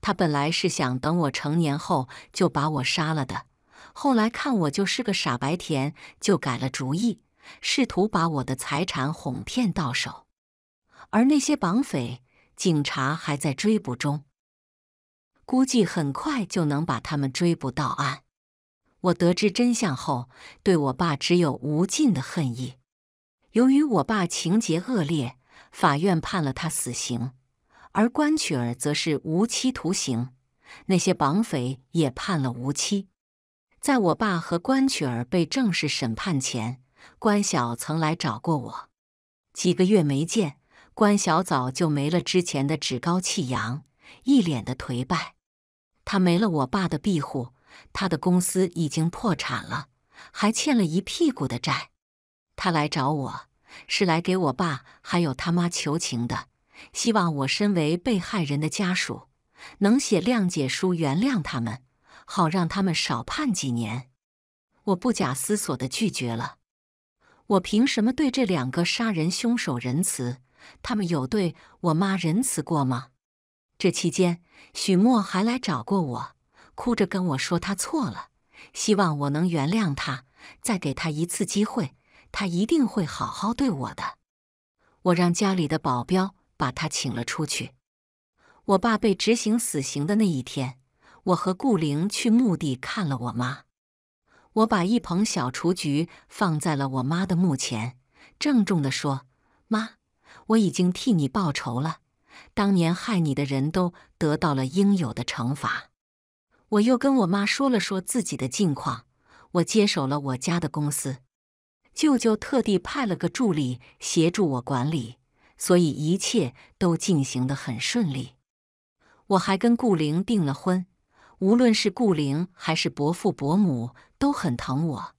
他本来是想等我成年后就把我杀了的，后来看我就是个傻白甜，就改了主意，试图把我的财产哄骗到手。而那些绑匪，警察还在追捕中。估计很快就能把他们追捕到案。我得知真相后，对我爸只有无尽的恨意。由于我爸情节恶劣，法院判了他死刑，而关曲儿则是无期徒刑。那些绑匪也判了无期。在我爸和关曲儿被正式审判前，关晓曾来找过我。几个月没见，关晓早就没了之前的趾高气扬，一脸的颓败。他没了我爸的庇护，他的公司已经破产了，还欠了一屁股的债。他来找我是来给我爸还有他妈求情的，希望我身为被害人的家属能写谅解书原谅他们，好让他们少判几年。我不假思索的拒绝了。我凭什么对这两个杀人凶手仁慈？他们有对我妈仁慈过吗？这期间。许墨还来找过我，哭着跟我说他错了，希望我能原谅他，再给他一次机会，他一定会好好对我的。我让家里的保镖把他请了出去。我爸被执行死刑的那一天，我和顾灵去墓地看了我妈。我把一捧小雏菊放在了我妈的墓前，郑重地说：“妈，我已经替你报仇了。”当年害你的人都得到了应有的惩罚。我又跟我妈说了说自己的近况，我接手了我家的公司，舅舅特地派了个助理协助我管理，所以一切都进行得很顺利。我还跟顾玲订了婚，无论是顾玲还是伯父伯母都很疼我，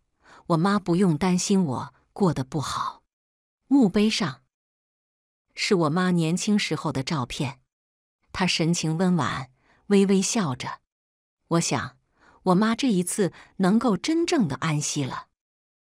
我妈不用担心我过得不好。墓碑上。是我妈年轻时候的照片，她神情温婉，微微笑着。我想，我妈这一次能够真正的安息了。